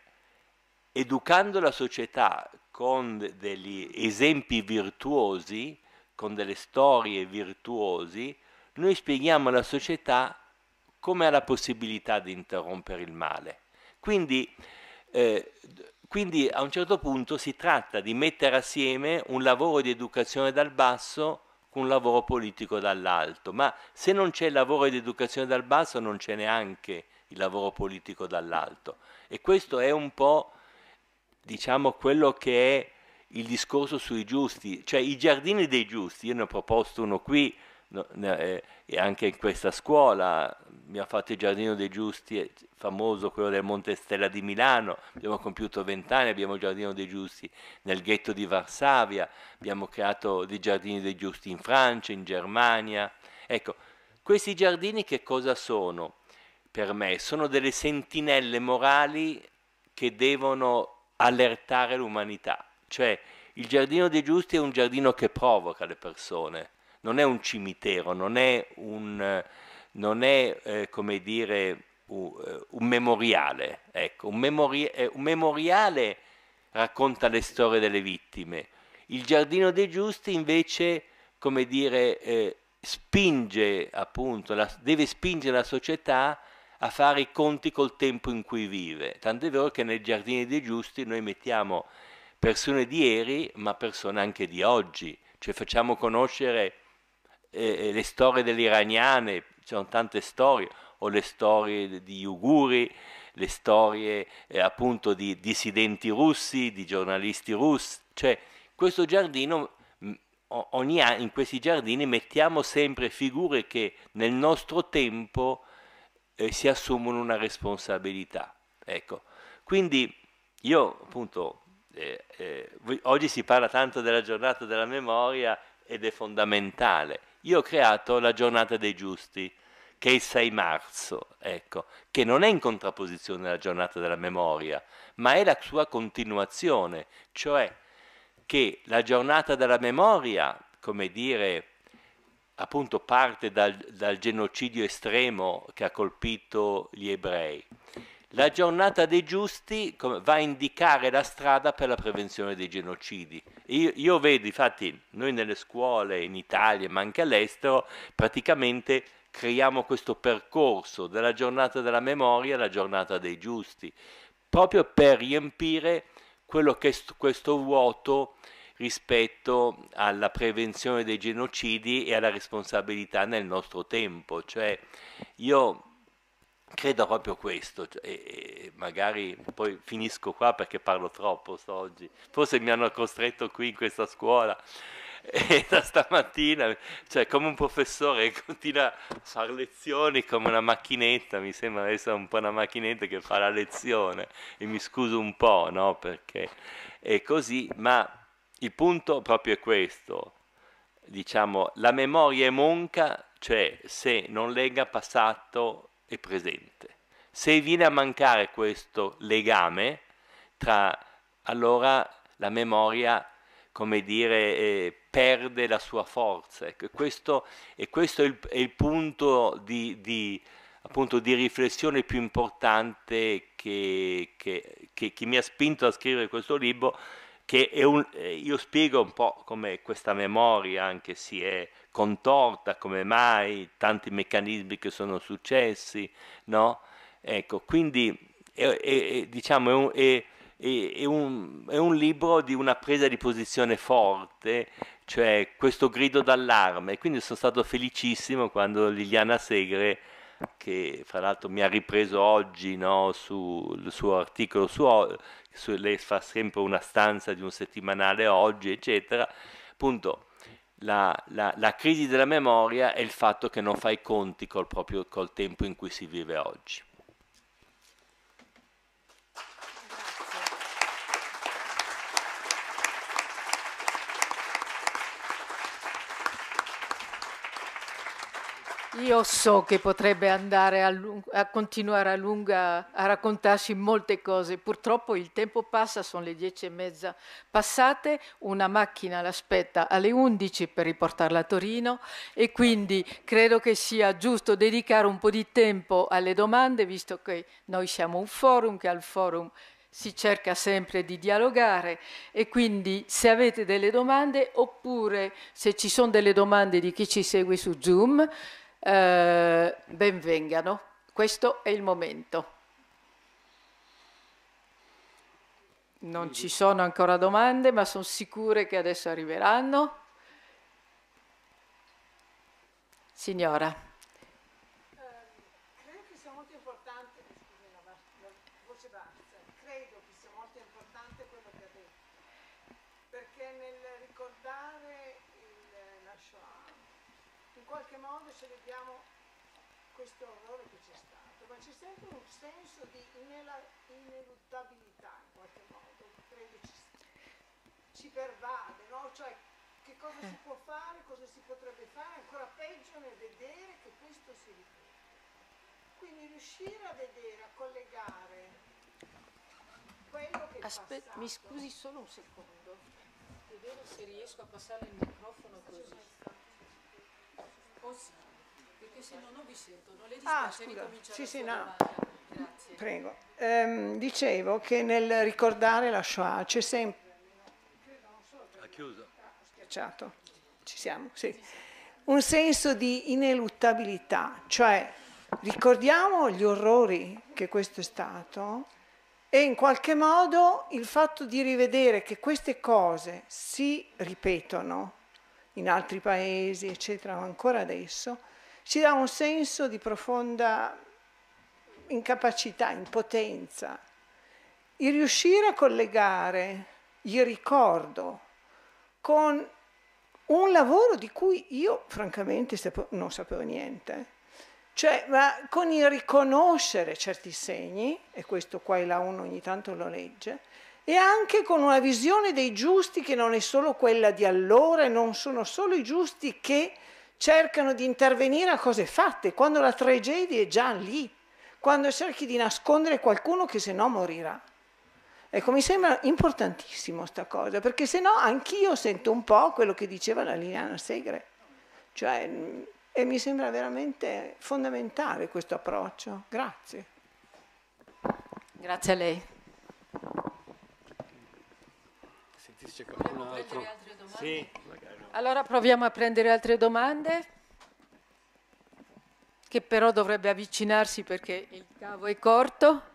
educando la società con degli esempi virtuosi con delle storie virtuosi, noi spieghiamo alla società come ha la possibilità di interrompere il male. Quindi, eh, quindi a un certo punto si tratta di mettere assieme un lavoro di educazione dal basso con un lavoro politico dall'alto, ma se non c'è il lavoro di educazione dal basso non c'è neanche il lavoro politico dall'alto. E questo è un po' diciamo quello che è il discorso sui giusti, cioè i giardini dei giusti, io ne ho proposto uno qui no, eh, e anche in questa scuola, mi ha fatto il giardino dei giusti, eh, famoso quello del Monte Stella di Milano, abbiamo compiuto vent'anni, abbiamo il giardino dei giusti nel ghetto di Varsavia, abbiamo creato dei giardini dei giusti in Francia, in Germania, ecco, questi giardini che cosa sono? Per me sono delle sentinelle morali che devono allertare l'umanità cioè, il giardino dei giusti è un giardino che provoca le persone, non è un cimitero, non è un, non è, eh, come dire, un, eh, un memoriale. Ecco, un, memori- eh, un memoriale racconta le storie delle vittime. Il giardino dei giusti invece, come dire, eh, spinge appunto, la, deve spingere la società a fare i conti col tempo in cui vive. Tant'è vero che nel giardino dei giusti noi mettiamo persone di ieri, ma persone anche di oggi. Cioè facciamo conoscere eh, eh le storie delle iraniane, ci sono tante storie, o le storie di Uguri, le storie eh, appunto di dissidenti russi, di giornalisti russi. Cioè questo giardino, ogni, anno, in questi giardini mettiamo sempre figure che nel nostro tempo eh, si assumono una responsabilità. Ecco, quindi io appunto eh, eh, oggi si parla tanto della giornata della memoria ed è fondamentale. Io ho creato la giornata dei giusti, che è il 6 marzo, ecco, che non è in contrapposizione alla giornata della memoria, ma è la sua continuazione, cioè che la giornata della memoria, come dire, appunto parte dal, dal genocidio estremo che ha colpito gli ebrei, la giornata dei giusti va a indicare la strada per la prevenzione dei genocidi. Io, io vedo, infatti, noi nelle scuole in Italia, ma anche all'estero, praticamente creiamo questo percorso dalla giornata della memoria alla giornata dei giusti, proprio per riempire quello che è questo vuoto rispetto alla prevenzione dei genocidi e alla responsabilità nel nostro tempo. Cioè, io credo proprio questo, cioè, e, magari poi finisco qua perché parlo troppo so oggi, forse mi hanno costretto qui in questa scuola e da stamattina, cioè come un professore che continua a fare lezioni come una macchinetta, mi sembra essere un po' una macchinetta che fa la lezione e mi scuso un po', no? Perché è così, ma il punto proprio è questo, diciamo, la memoria è monca, cioè se non lega passato e presente. Se viene a mancare questo legame, tra, allora la memoria, come dire, eh, perde la sua forza. Ecco, questo, e questo è il, è il punto di, di, appunto, di, riflessione più importante che, che, che, che, mi ha spinto a scrivere questo libro, che un, eh, io spiego un po' come questa memoria anche si è contorta, come mai, tanti meccanismi che sono successi, no? Ecco, quindi è, è, diciamo, è, un, è, un, è un libro di una presa di posizione forte, cioè questo grido d'allarme. Quindi sono stato felicissimo quando Liliana Segre che fra l'altro mi ha ripreso oggi no, sul suo articolo, su, su, lei fa sempre una stanza di un settimanale oggi, eccetera, appunto la, la, la, crisi della memoria è il fatto che non fai conti col, proprio, col tempo in cui si vive oggi. Io so che potrebbe andare a, lungo, a continuare a lungo a raccontarsi molte cose, purtroppo il tempo passa, sono le dieci e mezza passate, una macchina l'aspetta alle undici per riportarla a Torino e quindi credo che sia giusto dedicare un po' di tempo alle domande, visto che noi siamo un forum, che al forum si cerca sempre di dialogare e quindi se avete delle domande oppure se ci sono delle domande di chi ci segue su Zoom eh, benvengano. Questo è il momento. Non ci sono ancora domande, ma sono sicure che adesso arriveranno. Signora. qualche modo celebriamo questo orrore che c'è stato, ma c'è sempre un senso di ineluttabilità in qualche modo, credo ci, ci pervade, no? Cioè, che cosa si eh. può fare, cosa si potrebbe fare, ancora peggio nel vedere che questo si ripete. Quindi riuscire a vedere, a collegare quello che Aspetta, mi scusi solo un secondo. Vedo se riesco a passare il microfono così così, perché se no non vi sentono. Le dispiace ah, ricominciare sì, sì, no. Grazie. Prego. Ehm, dicevo che nel ricordare la Shoah c'è sempre... Ha chiuso. Schiacciato. Ci siamo, sì. Un senso di ineluttabilità, cioè ricordiamo gli orrori che questo è stato e in qualche modo il fatto di rivedere che queste cose si ripetono in altri paesi, eccetera, ancora adesso, ci dà un senso di profonda incapacità, impotenza. Il riuscire a collegare il ricordo con un lavoro di cui io francamente non sapevo niente. Cioè, ma con il riconoscere certi segni, e questo qua e là uno ogni tanto lo legge, e anche con una visione dei giusti che non è solo quella di allora e non sono solo i giusti che cercano di intervenire a cose fatte, quando la tragedia è già lì, quando cerchi di nascondere qualcuno che se no morirà. Ecco, mi sembra importantissimo questa cosa, perché se no anch'io sento un po' quello che diceva la Liliana Segre. Cioè, e mi sembra veramente fondamentale questo approccio. Grazie. Grazie a lei se c'è qualcun altro. Sì. Allora proviamo a prendere altre domande, che però dovrebbe avvicinarsi perché il cavo è corto.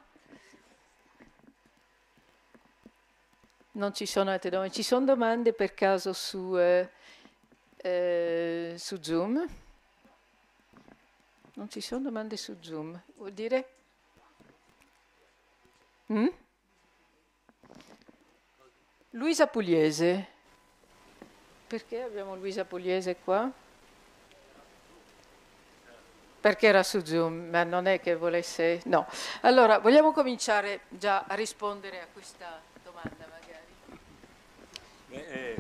Non ci sono altre domande. Ci sono domande per caso su, eh, eh, su Zoom? Non ci sono domande su Zoom, vuol dire? Mm? Luisa Pugliese. Perché abbiamo Luisa Pugliese qua? Perché era su Zoom, ma non è che volesse... No. Allora, vogliamo cominciare già a rispondere a questa domanda magari? Beh, eh,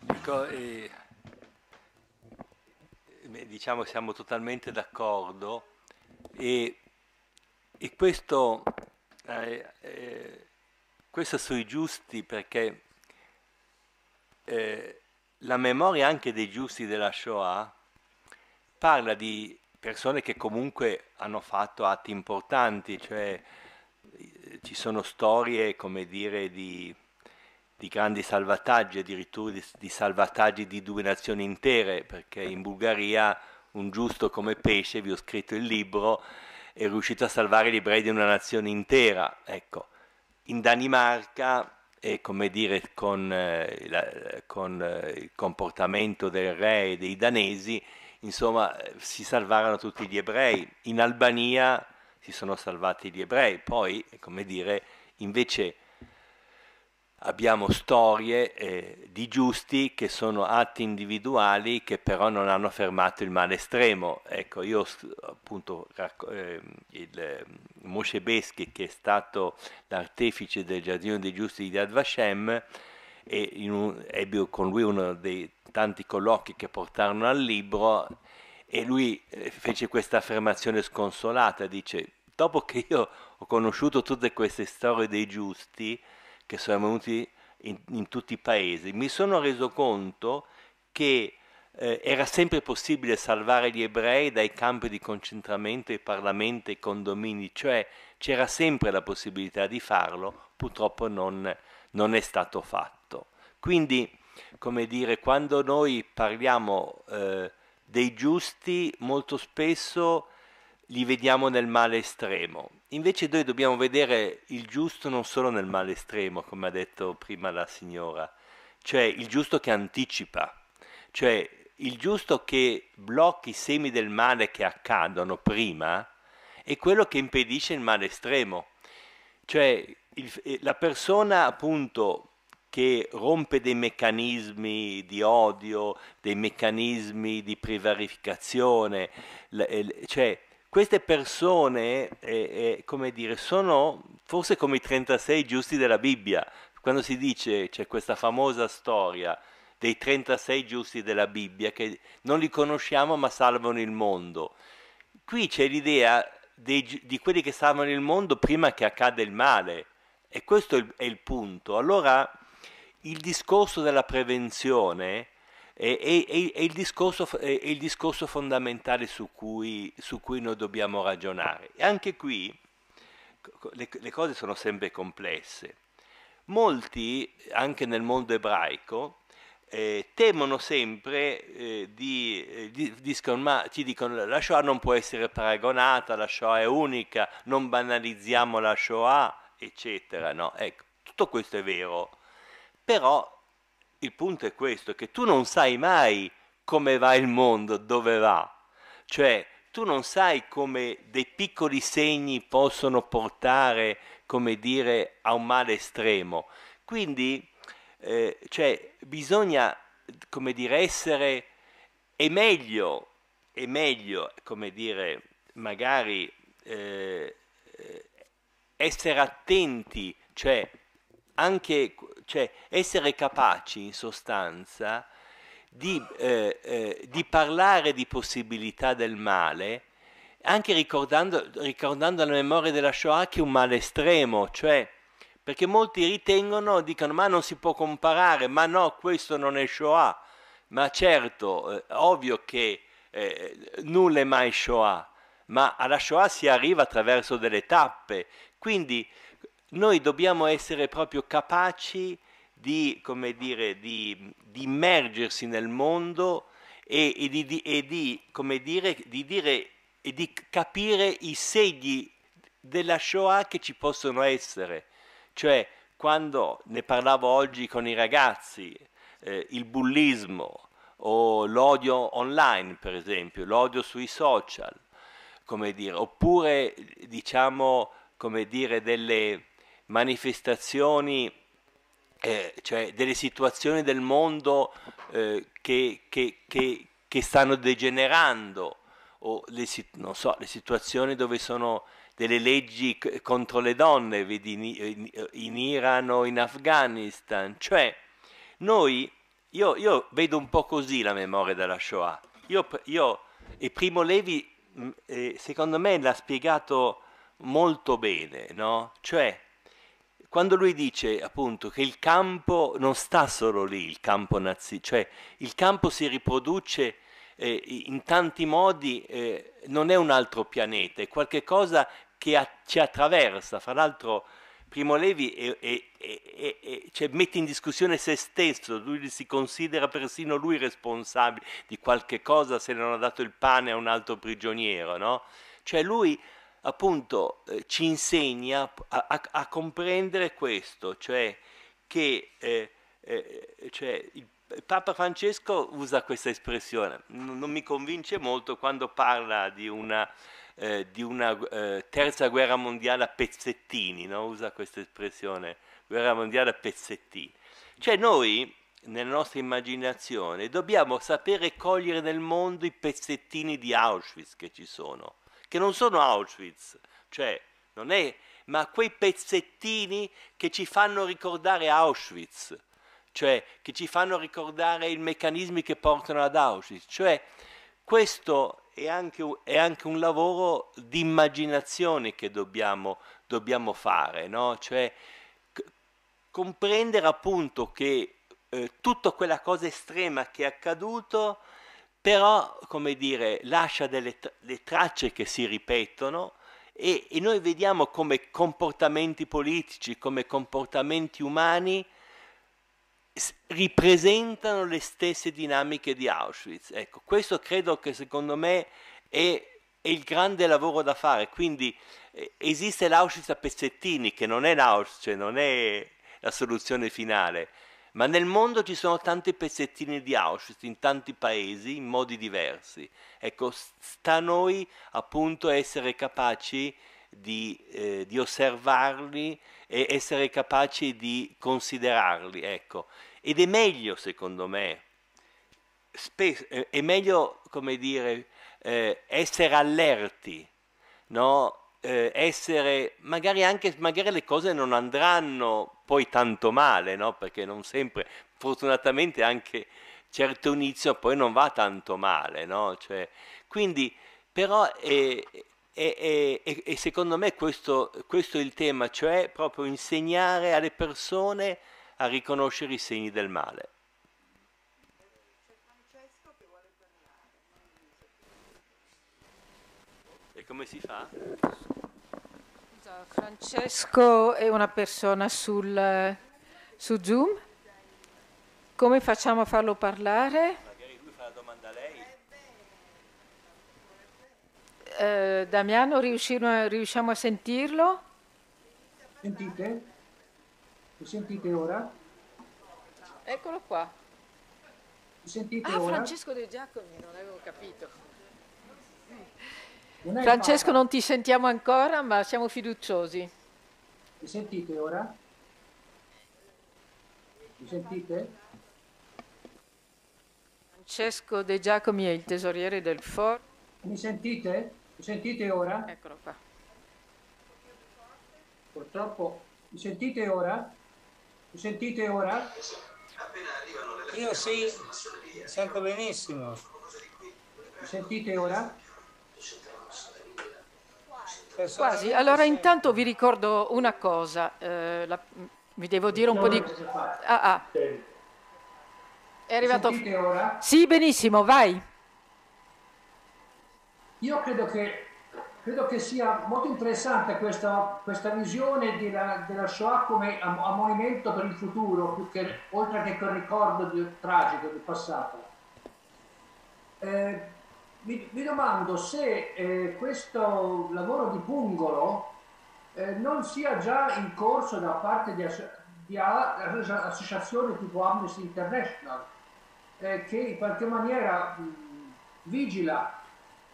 dico, eh, eh diciamo siamo totalmente d'accordo e, e questo eh, eh, questo sui giusti perché eh, la memoria anche dei giusti della Shoah parla di persone che comunque hanno fatto atti importanti, cioè eh, ci sono storie, come dire, di, di grandi salvataggi, addirittura di, di, salvataggi di due nazioni intere, perché in Bulgaria un giusto come Pesce, vi ho scritto il libro, è riuscito a salvare gli ebrei di una nazione intera. Ecco, in Danimarca e come dire con, eh, la, con eh, il comportamento del re e dei danesi, insomma, si salvarono tutti gli ebrei. In Albania si sono salvati gli ebrei, poi, come dire, invece abbiamo storie eh, di giusti che sono atti individuali che però non hanno fermato il male estremo. Ecco, io appunto eh, il eh, Moshe Beschi che è stato l'artefice del giardino dei giusti di Ad Vashem e un, ebbe con lui uno dei tanti colloqui che portarono al libro e lui eh, fece questa affermazione sconsolata, dice dopo che io ho conosciuto tutte queste storie dei giusti, che sono venuti in, in tutti i paesi, mi sono reso conto che eh, era sempre possibile salvare gli ebrei dai campi di concentramento, i parlamenti, i condomini, cioè c'era sempre la possibilità di farlo, purtroppo non, non è stato fatto. Quindi, come dire, quando noi parliamo eh, dei giusti, molto spesso li vediamo nel male estremo. Invece noi dobbiamo vedere il giusto non solo nel male estremo, come ha detto prima la signora, cioè il giusto che anticipa, cioè il giusto che blocca i semi del male che accadono prima è quello che impedisce il male estremo. Cioè il, la persona appunto che rompe dei meccanismi di odio, dei meccanismi di prevarificazione, cioè queste persone, eh, eh, dire, sono forse come i 36 giusti della Bibbia. Quando si dice, c'è questa famosa storia dei 36 giusti della Bibbia, che non li conosciamo ma salvano il mondo. Qui c'è l'idea dei, di quelli che salvano il mondo prima che accada il male. E questo è il, è il punto. Allora il discorso della prevenzione e, e, e il, discorso, il, discorso, fondamentale su cui, su cui, noi dobbiamo ragionare. E anche qui le, le cose sono sempre complesse. Molti, anche nel mondo ebraico, eh, temono sempre eh, di, eh, di, ma, ci dicono la Shoah non può essere paragonata, la Shoah è unica, non banalizziamo la Shoah, eccetera. No? Ecco, tutto questo è vero, però il punto è questo, che tu non sai mai come va il mondo, dove va. Cioè, tu non sai come dei piccoli segni possono portare, come dire, a un male estremo. Quindi, eh, cioè, bisogna, come dire, essere, è meglio, è meglio, come dire, magari eh, eh essere attenti, cioè anche cioè, essere capaci in sostanza di, eh, eh, di, parlare di possibilità del male, anche ricordando, ricordando alla memoria della Shoah che è un male estremo, cioè perché molti ritengono, dicono ma non si può comparare, ma no, questo non è Shoah, ma certo, eh, ovvio che eh, nulla è mai Shoah, ma alla Shoah si arriva attraverso delle tappe, quindi noi dobbiamo essere proprio capaci di, come dire, di, di immergersi nel mondo e, e, di, e di, come dire, di dire e di capire i segni della Shoah che ci possono essere. Cioè, quando ne parlavo oggi con i ragazzi, eh, il bullismo o l'odio online, per esempio, l'odio sui social, come dire, oppure diciamo, come dire, delle, manifestazioni, eh, cioè delle situazioni del mondo eh, che, che, che, che, stanno degenerando, o le, so, le situazioni dove sono delle leggi contro le donne, vedi in, Iran o in Afghanistan. Cioè, noi, io, io vedo un po' così la memoria della Shoah. Io, io e Primo Levi, eh, secondo me, l'ha spiegato molto bene, no? Cioè, quando lui dice appunto che il campo non sta solo lì, il campo nazi, cioè il campo si riproduce eh, in tanti modi, eh, non è un altro pianeta, è qualcosa che a, ci attraversa. Fra l'altro Primo Levi è, è, è, cioè, mette in discussione se stesso, lui si considera persino lui responsabile di qualche cosa se non ha dato il pane a un altro prigioniero, no? Cioè lui appunto eh, ci insegna a, a, a, comprendere questo, cioè che eh, eh, eh cioè il Papa Francesco usa questa espressione, N- non mi convince molto quando parla di una, eh, di una eh, terza guerra mondiale a pezzettini, no? usa questa espressione, guerra mondiale a pezzettini. Cioè noi nella nostra immaginazione dobbiamo sapere cogliere nel mondo i pezzettini di Auschwitz che ci sono che non sono Auschwitz, cioè non è, ma quei pezzettini che ci fanno ricordare Auschwitz, cioè che ci fanno ricordare i meccanismi che portano ad Auschwitz, cioè questo è anche, è anche un lavoro di immaginazione che dobbiamo, dobbiamo fare, no? cioè comprendere appunto che eh, tutta quella cosa estrema che è accaduto però, come dire, lascia delle tra- tracce che si ripetono e, e noi vediamo come comportamenti politici, come comportamenti umani ripresentano le stesse dinamiche di Auschwitz. Ecco, questo credo che secondo me è, è il grande lavoro da fare. Quindi eh, esiste l'Auschwitz a pezzettini, che non è l'Auschwitz, cioè non è la soluzione finale, ma nel mondo ci sono tanti pezzettini di Auschwitz in tanti paesi, in modi diversi. Ecco, sta a noi appunto essere capaci di, eh, di osservarli e essere capaci di considerarli, ecco. Ed è meglio, secondo me, spesso, eh, è meglio, come dire, eh, essere allerti, no? eh, essere, magari anche magari le cose non andranno poi tanto male, no? perché non sempre, fortunatamente anche certo inizio poi non va tanto male, no? cioè, quindi però è, è, è, è, secondo me questo, questo è il tema, cioè proprio insegnare alle persone a riconoscere i segni del male. come si fa? Francesco è una persona sul, su Zoom. Come facciamo a farlo parlare? Magari lui fa la domanda a lei. Eh, Damiano, riusciamo a sentirlo? Sentite? Lo sentite ora? Eccolo qua. sentite ah, ora? Francesco De Giacomi, non avevo capito. Francesco non ti sentiamo ancora, ma siamo fiduciosi. Mi sentite ora? Mi sentite? Francesco De Giacomi è il tesoriere del Foro. Mi sentite? Mi sentite ora? Eccolo qua. Purtroppo, mi sentite ora? Mi sentite ora? Io sì, sento benissimo. Mi sentite ora? Quasi. Allora intanto vi ricordo una cosa, eh, la, vi devo dire un po' di... Ah, ah. È arrivato... Sì, benissimo, vai. Io credo che, credo che sia molto interessante questa, questa visione della, della, Shoah come ammonimento per il futuro, più che, oltre che quel ricordo di, tragico del passato. Eh, mi, mi domando se eh, questo lavoro di pungolo eh, non sia già in corso da parte di, di associazioni tipo Amnesty International, eh, che in qualche maniera mh, vigila,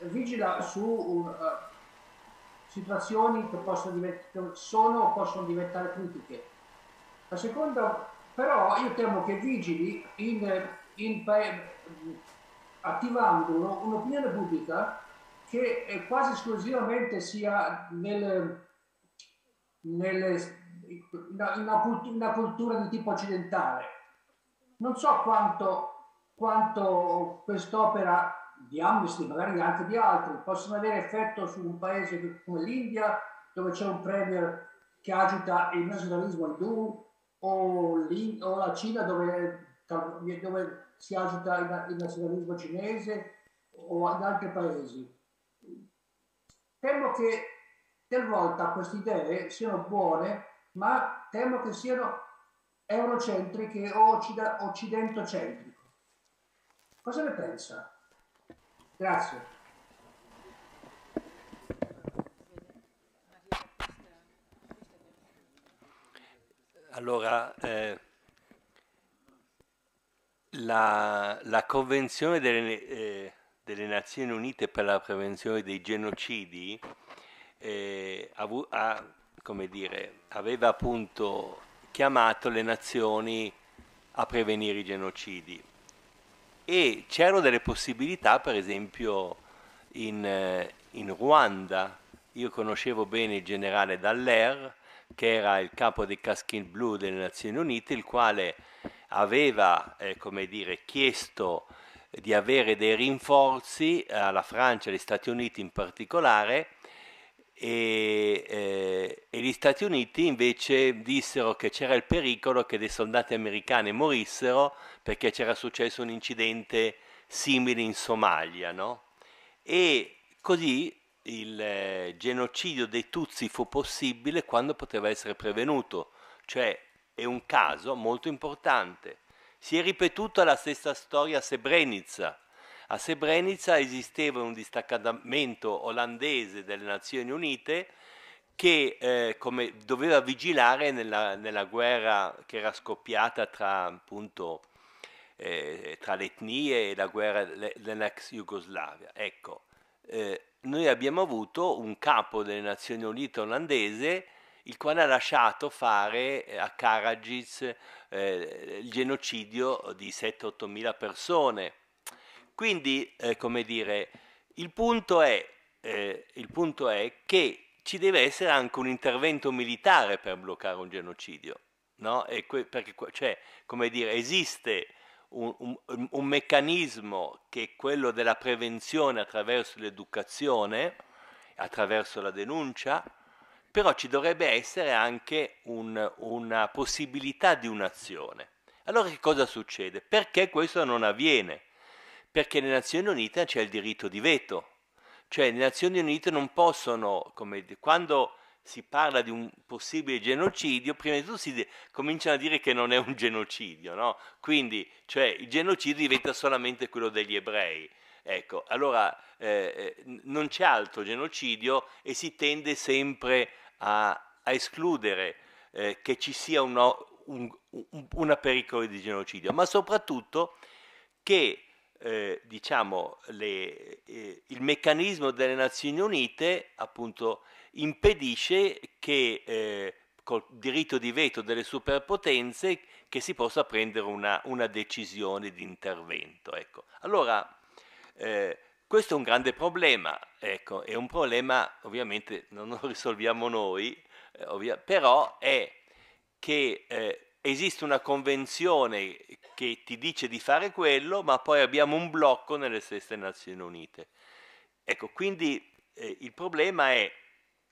vigila, su uh, situazioni che, possono che sono o possono diventare critiche. La seconda, però, io temo che vigili in, in paesi attivando un'opinione pubblica che quasi esclusivamente sia nelle, nelle, in, una cultura, in, una, cultura di tipo occidentale. Non so quanto, quanto quest'opera di Amnesty, magari anche di altri, possono avere effetto su un paese come l'India, dove c'è un premier che agita il nazionalismo hindu, o, o la Cina, dove, dove si agita il nazionalismo cinese o ad altri paesi. Temo che talvolta queste idee siano buone, ma temo che siano eurocentriche o occida- occidentocentriche. Cosa ne pensa? Grazie. Allora, eh... La, la Convenzione delle, eh, delle, Nazioni Unite per la prevenzione dei genocidi eh, avu, ha, dire, aveva appunto chiamato le nazioni a prevenire i genocidi e c'erano delle possibilità, per esempio in, eh, in Ruanda, io conoscevo bene il generale Dallaire, che era il capo dei Casquin Blu delle Nazioni Unite, il quale aveva eh, dire, chiesto di avere dei rinforzi alla Francia e agli Stati Uniti in particolare e, eh, e, gli Stati Uniti invece dissero che c'era il pericolo che dei soldati americani morissero perché c'era successo un incidente simile in Somalia. No? E così il eh, genocidio dei Tutsi fu possibile quando poteva essere prevenuto, cioè è un caso molto importante. Si è ripetuta la stessa storia a Srebrenica. A Srebrenica esisteva un distaccamento olandese delle Nazioni Unite che eh, come, doveva vigilare nella, nella, guerra che era scoppiata tra, appunto, eh, tra le etnie e la guerra dell'ex Jugoslavia. Ecco, eh, noi abbiamo avuto un capo delle Nazioni Unite olandese il quale ha lasciato fare eh, a Karadzic eh, il genocidio di 7-8 mila persone. Quindi, eh, come dire, il punto, è, eh, il punto è che ci deve essere anche un intervento militare per bloccare un genocidio, no? que- perché, cioè, come dire, esiste un, un, un, meccanismo che è quello della prevenzione attraverso l'educazione, attraverso la denuncia, però ci dovrebbe essere anche un, una possibilità di un'azione. Allora che cosa succede? Perché questo non avviene? Perché nelle Nazioni Unite c'è il diritto di veto, cioè le Nazioni Unite non possono, come, quando si parla di un possibile genocidio, prima di tutto si cominciano a dire che non è un genocidio, no? Quindi, cioè, il genocidio diventa solamente quello degli ebrei. Ecco, allora eh, eh non c'è altro genocidio e si tende sempre a, a escludere eh, che ci sia una, un, una pericolo di genocidio, ma soprattutto che eh, diciamo, le, eh, il meccanismo delle Nazioni Unite appunto, impedisce che eh, col diritto di veto delle superpotenze che si possa prendere una, una decisione di intervento. Ecco. Allora, eh, questo è un grande problema, ecco, è un problema ovviamente non lo risolviamo noi, eh, ovvia, però è che eh, esiste una convenzione che ti dice di fare quello, ma poi abbiamo un blocco nelle stesse Nazioni Unite. Ecco, quindi eh, il problema è,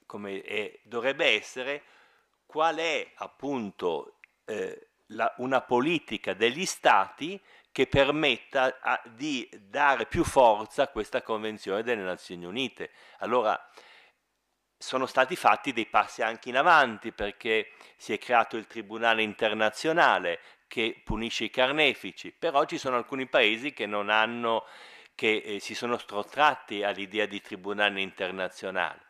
come è, dovrebbe essere, qual è appunto eh, la, una politica degli stati che permetta a, di dare più forza a questa Convenzione delle Nazioni Unite. Allora, sono stati fatti dei passi anche in avanti perché si è creato il Tribunale internazionale che punisce i carnefici, però ci sono alcuni paesi che non hanno che eh, si sono sottratti all'idea di tribunale internazionale.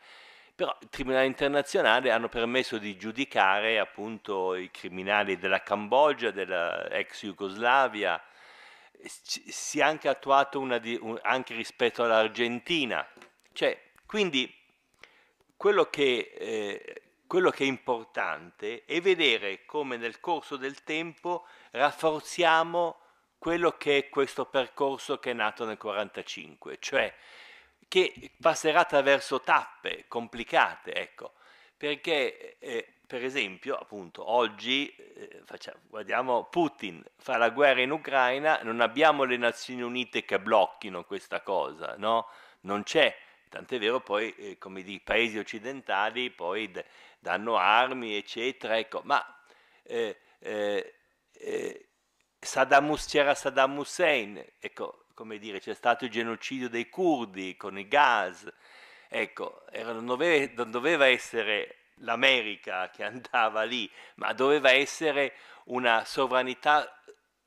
Però il tribunale internazionale hanno permesso di giudicare appunto i criminali della Cambogia, della ex Jugoslavia, si è anche attuato una, un, anche rispetto all'Argentina. Cioè, quindi quello che, eh, quello che, è importante è vedere come nel corso del tempo rafforziamo quello che è questo percorso che è nato nel 1945, cioè che passerà attraverso tappe complicate, ecco, perché eh, per esempio, appunto, oggi eh, facciamo, guardiamo Putin fa la guerra in Ucraina, non abbiamo le Nazioni Unite che blocchino questa cosa, no? Non c'è. Tant'è vero poi, eh, come i paesi occidentali poi d- danno armi, eccetera, ecco. Ma eh, eh, eh Saddam, c'era Saddam Hussein, ecco, come dire, c'è stato il genocidio dei curdi con i gas, ecco, era, non, doveva, non doveva essere l'America che andava lì, ma doveva essere una sovranità,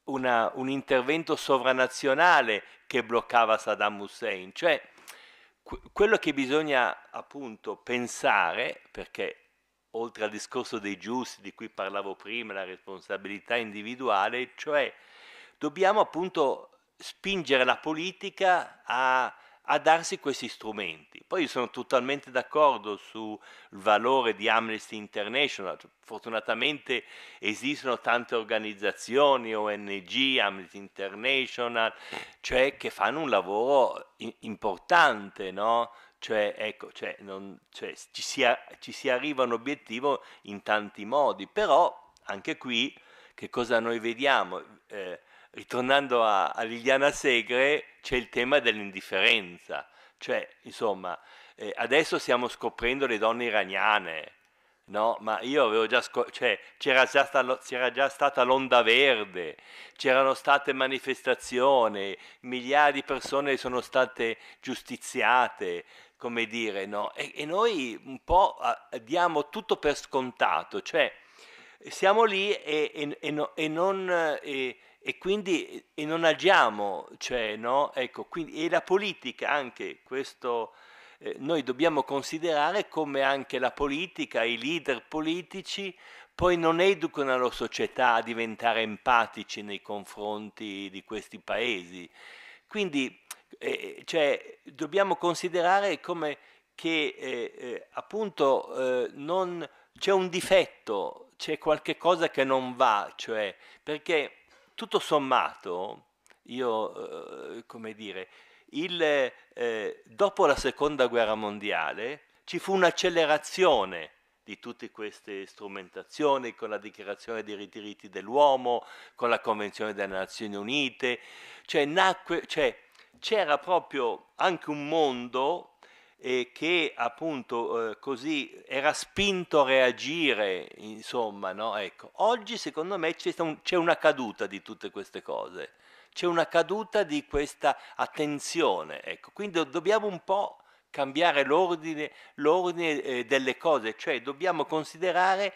una, un intervento sovranazionale che bloccava Saddam Hussein. Cioè, quello che bisogna appunto pensare, perché oltre al discorso dei giusti di cui parlavo prima, la responsabilità individuale, cioè dobbiamo appunto spingere la politica a a darsi questi strumenti. Poi sono totalmente d'accordo sul valore di Amnesty International, cioè, fortunatamente esistono tante organizzazioni, ONG, Amnesty International, cioè che fanno un lavoro importante, no? Cioè, ecco, cioè, non, cioè, ci, si, ci si arriva a un obiettivo in tanti modi, però anche qui che cosa noi vediamo? Eh, ritornando a, a, Liliana Segre, c'è il tema dell'indifferenza. Cioè, insomma, eh, adesso stiamo scoprendo le donne iraniane, no? Ma io avevo già scoperto, cioè, c'era già, sta- c'era già stata l'onda verde, c'erano state manifestazioni, migliaia di persone sono state giustiziate, come dire, no? E, e noi un po' diamo tutto per scontato, cioè siamo lì e, e, e no, non eh, e quindi e non agiamo, cioè, no? ecco, quindi, e la politica anche questo eh, noi dobbiamo considerare come anche la politica, i leader politici poi non educano la società a diventare empatici nei confronti di questi paesi. Quindi eh, cioè, dobbiamo considerare come che eh, eh appunto eh, non, c'è un difetto, c'è qualche cosa che non va, cioè, perché tutto sommato, io, eh, come dire, il, eh, dopo la seconda guerra mondiale ci fu un'accelerazione di tutte queste strumentazioni con la dichiarazione dei diritti dell'uomo, con la Convenzione delle Nazioni Unite, cioè, nacque, cioè c'era proprio anche un mondo eh, che appunto eh, così era spinto a reagire, insomma, no? ecco. oggi secondo me c'è, un, c'è una caduta di tutte queste cose, c'è una caduta di questa attenzione, ecco. quindi dobbiamo un po' cambiare l'ordine, l'ordine eh, delle cose, cioè dobbiamo considerare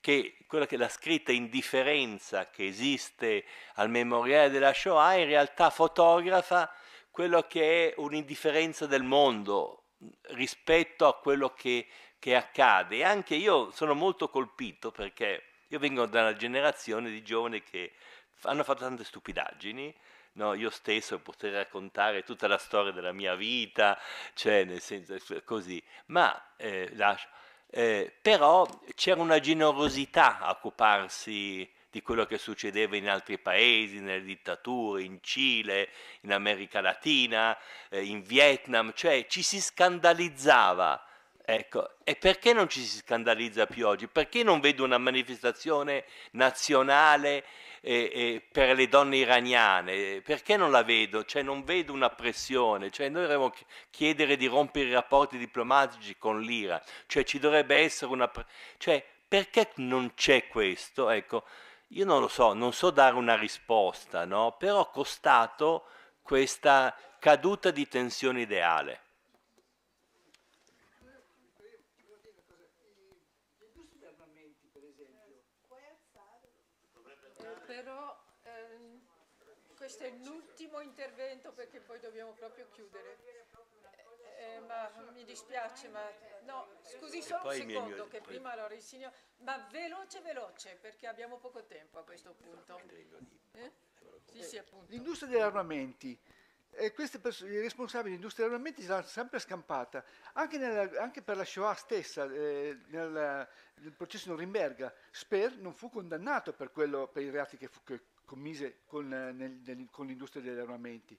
che quella che è la scritta indifferenza che esiste al memoriale della Shoah in realtà fotografa quello che è un'indifferenza del mondo rispetto a quello che, che accade. anche io sono molto colpito perché io vengo da una generazione di giovani che hanno fatto tante stupidaggini. No, io stesso potrei raccontare tutta la storia della mia vita, cioè nel senso eh, così, ma eh, lascio. Eh, però c'era una generosità a occuparsi di quello che succedeva in altri paesi, nelle dittature, in Cile, in America Latina, eh, in Vietnam, cioè ci si scandalizzava. Ecco, e perché non ci si scandalizza più oggi? Perché non vedo una manifestazione nazionale eh, eh, per le donne iraniane? Perché non la vedo? Cioè non vedo una pressione, cioè noi dovremmo chiedere di rompere i rapporti diplomatici con l'Iran, cioè ci dovrebbe essere una... Cioè perché non c'è questo? Ecco, io non lo so, non so dare una risposta, no? però ho costato questa caduta di tensione ideale. Ehm, questo è l'ultimo intervento perché poi dobbiamo proprio chiudere ma mi dispiace, ma no, scusi solo un secondo mio... che prima l'ho rinsegnato, ma veloce veloce perché abbiamo poco tempo a questo punto. Eh? Sì, sì, L'industria degli armamenti, eh, questi i responsabili dell'industria degli armamenti sono sempre scampata, anche, nella, anche, per la Shoah stessa, eh, nel, nel, processo Norimberga, Speer non fu condannato per, quello, per i reati che, fu, che commise con, eh, nel, nel, con l'industria degli armamenti.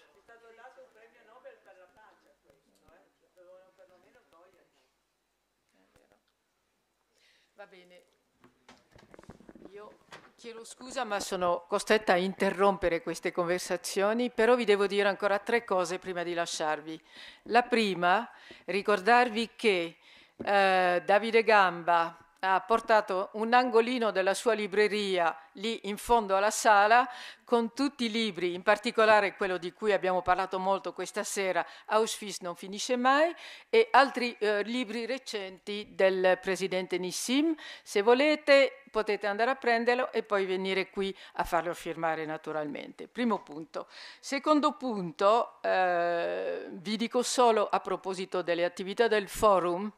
Va bene. Io chiedo scusa ma sono costretta a interrompere queste conversazioni, però vi devo dire ancora tre cose prima di lasciarvi. La prima, ricordarvi che eh, Davide Gamba, ha portato un angolino della sua libreria lì in fondo alla sala con tutti i libri, in particolare quello di cui abbiamo parlato molto questa sera, Auschwitz non finisce mai, e altri eh, libri recenti del presidente Nissim. Se volete potete andare a prenderlo e poi venire qui a farlo firmare naturalmente. Primo punto. Secondo punto, eh, vi dico solo a proposito delle attività del forum,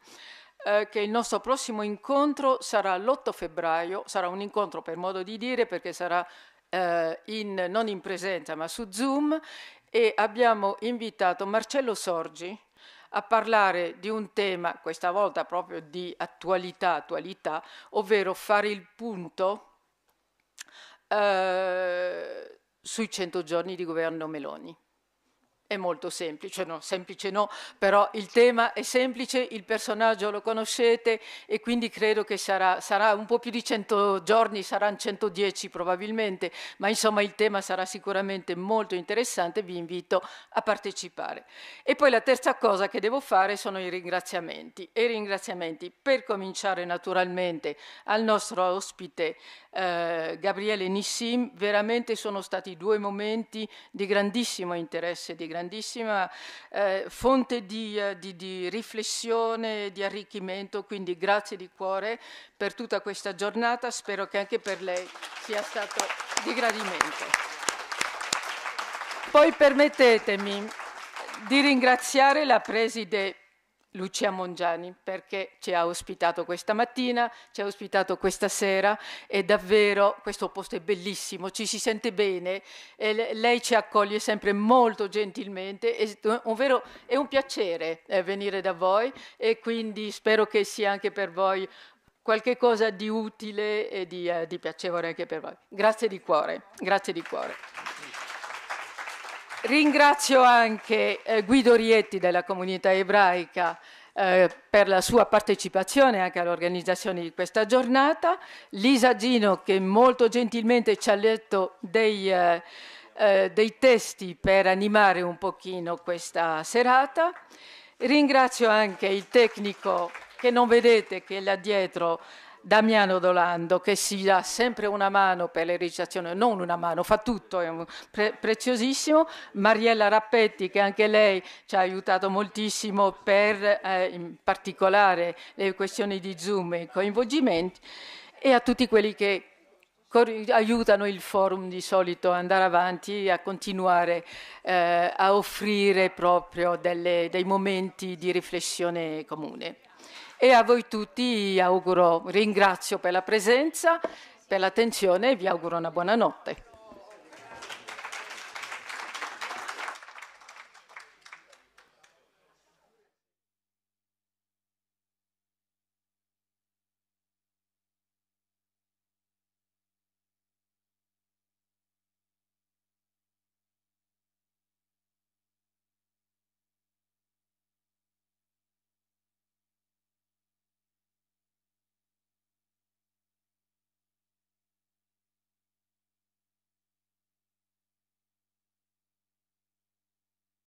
eh, che il nostro prossimo incontro sarà l'8 febbraio, sarà un incontro per modo di dire perché sarà eh, in, non in presenza ma su Zoom e abbiamo invitato Marcello Sorgi a parlare di un tema, questa volta proprio di attualità, attualità, ovvero fare il punto eh, sui 100 giorni di governo Meloni è molto semplice, no, semplice no, però il tema è semplice, il personaggio lo conoscete e quindi credo che sarà, sarà un po' più di 100 giorni, saranno 110 probabilmente, ma insomma il tema sarà sicuramente molto interessante, vi invito a partecipare. E poi la terza cosa che devo fare sono i ringraziamenti. E i ringraziamenti per cominciare naturalmente al nostro ospite eh, Gabriele Nissim, veramente sono stati due momenti di grandissimo interesse, di grandissima eh, fonte di, eh, di, di riflessione, di arricchimento, quindi grazie di cuore per tutta questa giornata, spero che anche per lei sia stato di gradimento. Poi permettetemi di ringraziare la preside Lucia Mongiani perché ci ha ospitato questa mattina, ci ha ospitato questa sera e davvero questo posto è bellissimo, ci si sente bene, lei ci accoglie sempre molto gentilmente, è un, vero, è un piacere eh, venire da voi e quindi spero che sia anche per voi qualche cosa di utile e di, eh, di piacevole anche per voi. Grazie di cuore, grazie di cuore. Ringrazio anche eh, Guido Rietti della comunità ebraica eh, per la sua partecipazione anche all'organizzazione di questa giornata, Lisa Gino che molto gentilmente ci ha letto dei, eh, eh dei testi per animare un pochino questa serata. Ringrazio anche il tecnico che non vedete che è là dietro Damiano Dolando che si dà sempre una mano per le registrazioni, non una mano, fa tutto, è pre preziosissimo, Mariella Rappetti che anche lei ci ha aiutato moltissimo per eh, in particolare le questioni di Zoom e coinvolgimenti e a tutti quelli che aiutano il forum di solito ad andare avanti e a continuare eh, a offrire proprio delle, dei momenti di riflessione comune e a voi tutti auguro, ringrazio per la presenza, per l'attenzione e vi auguro una buona notte.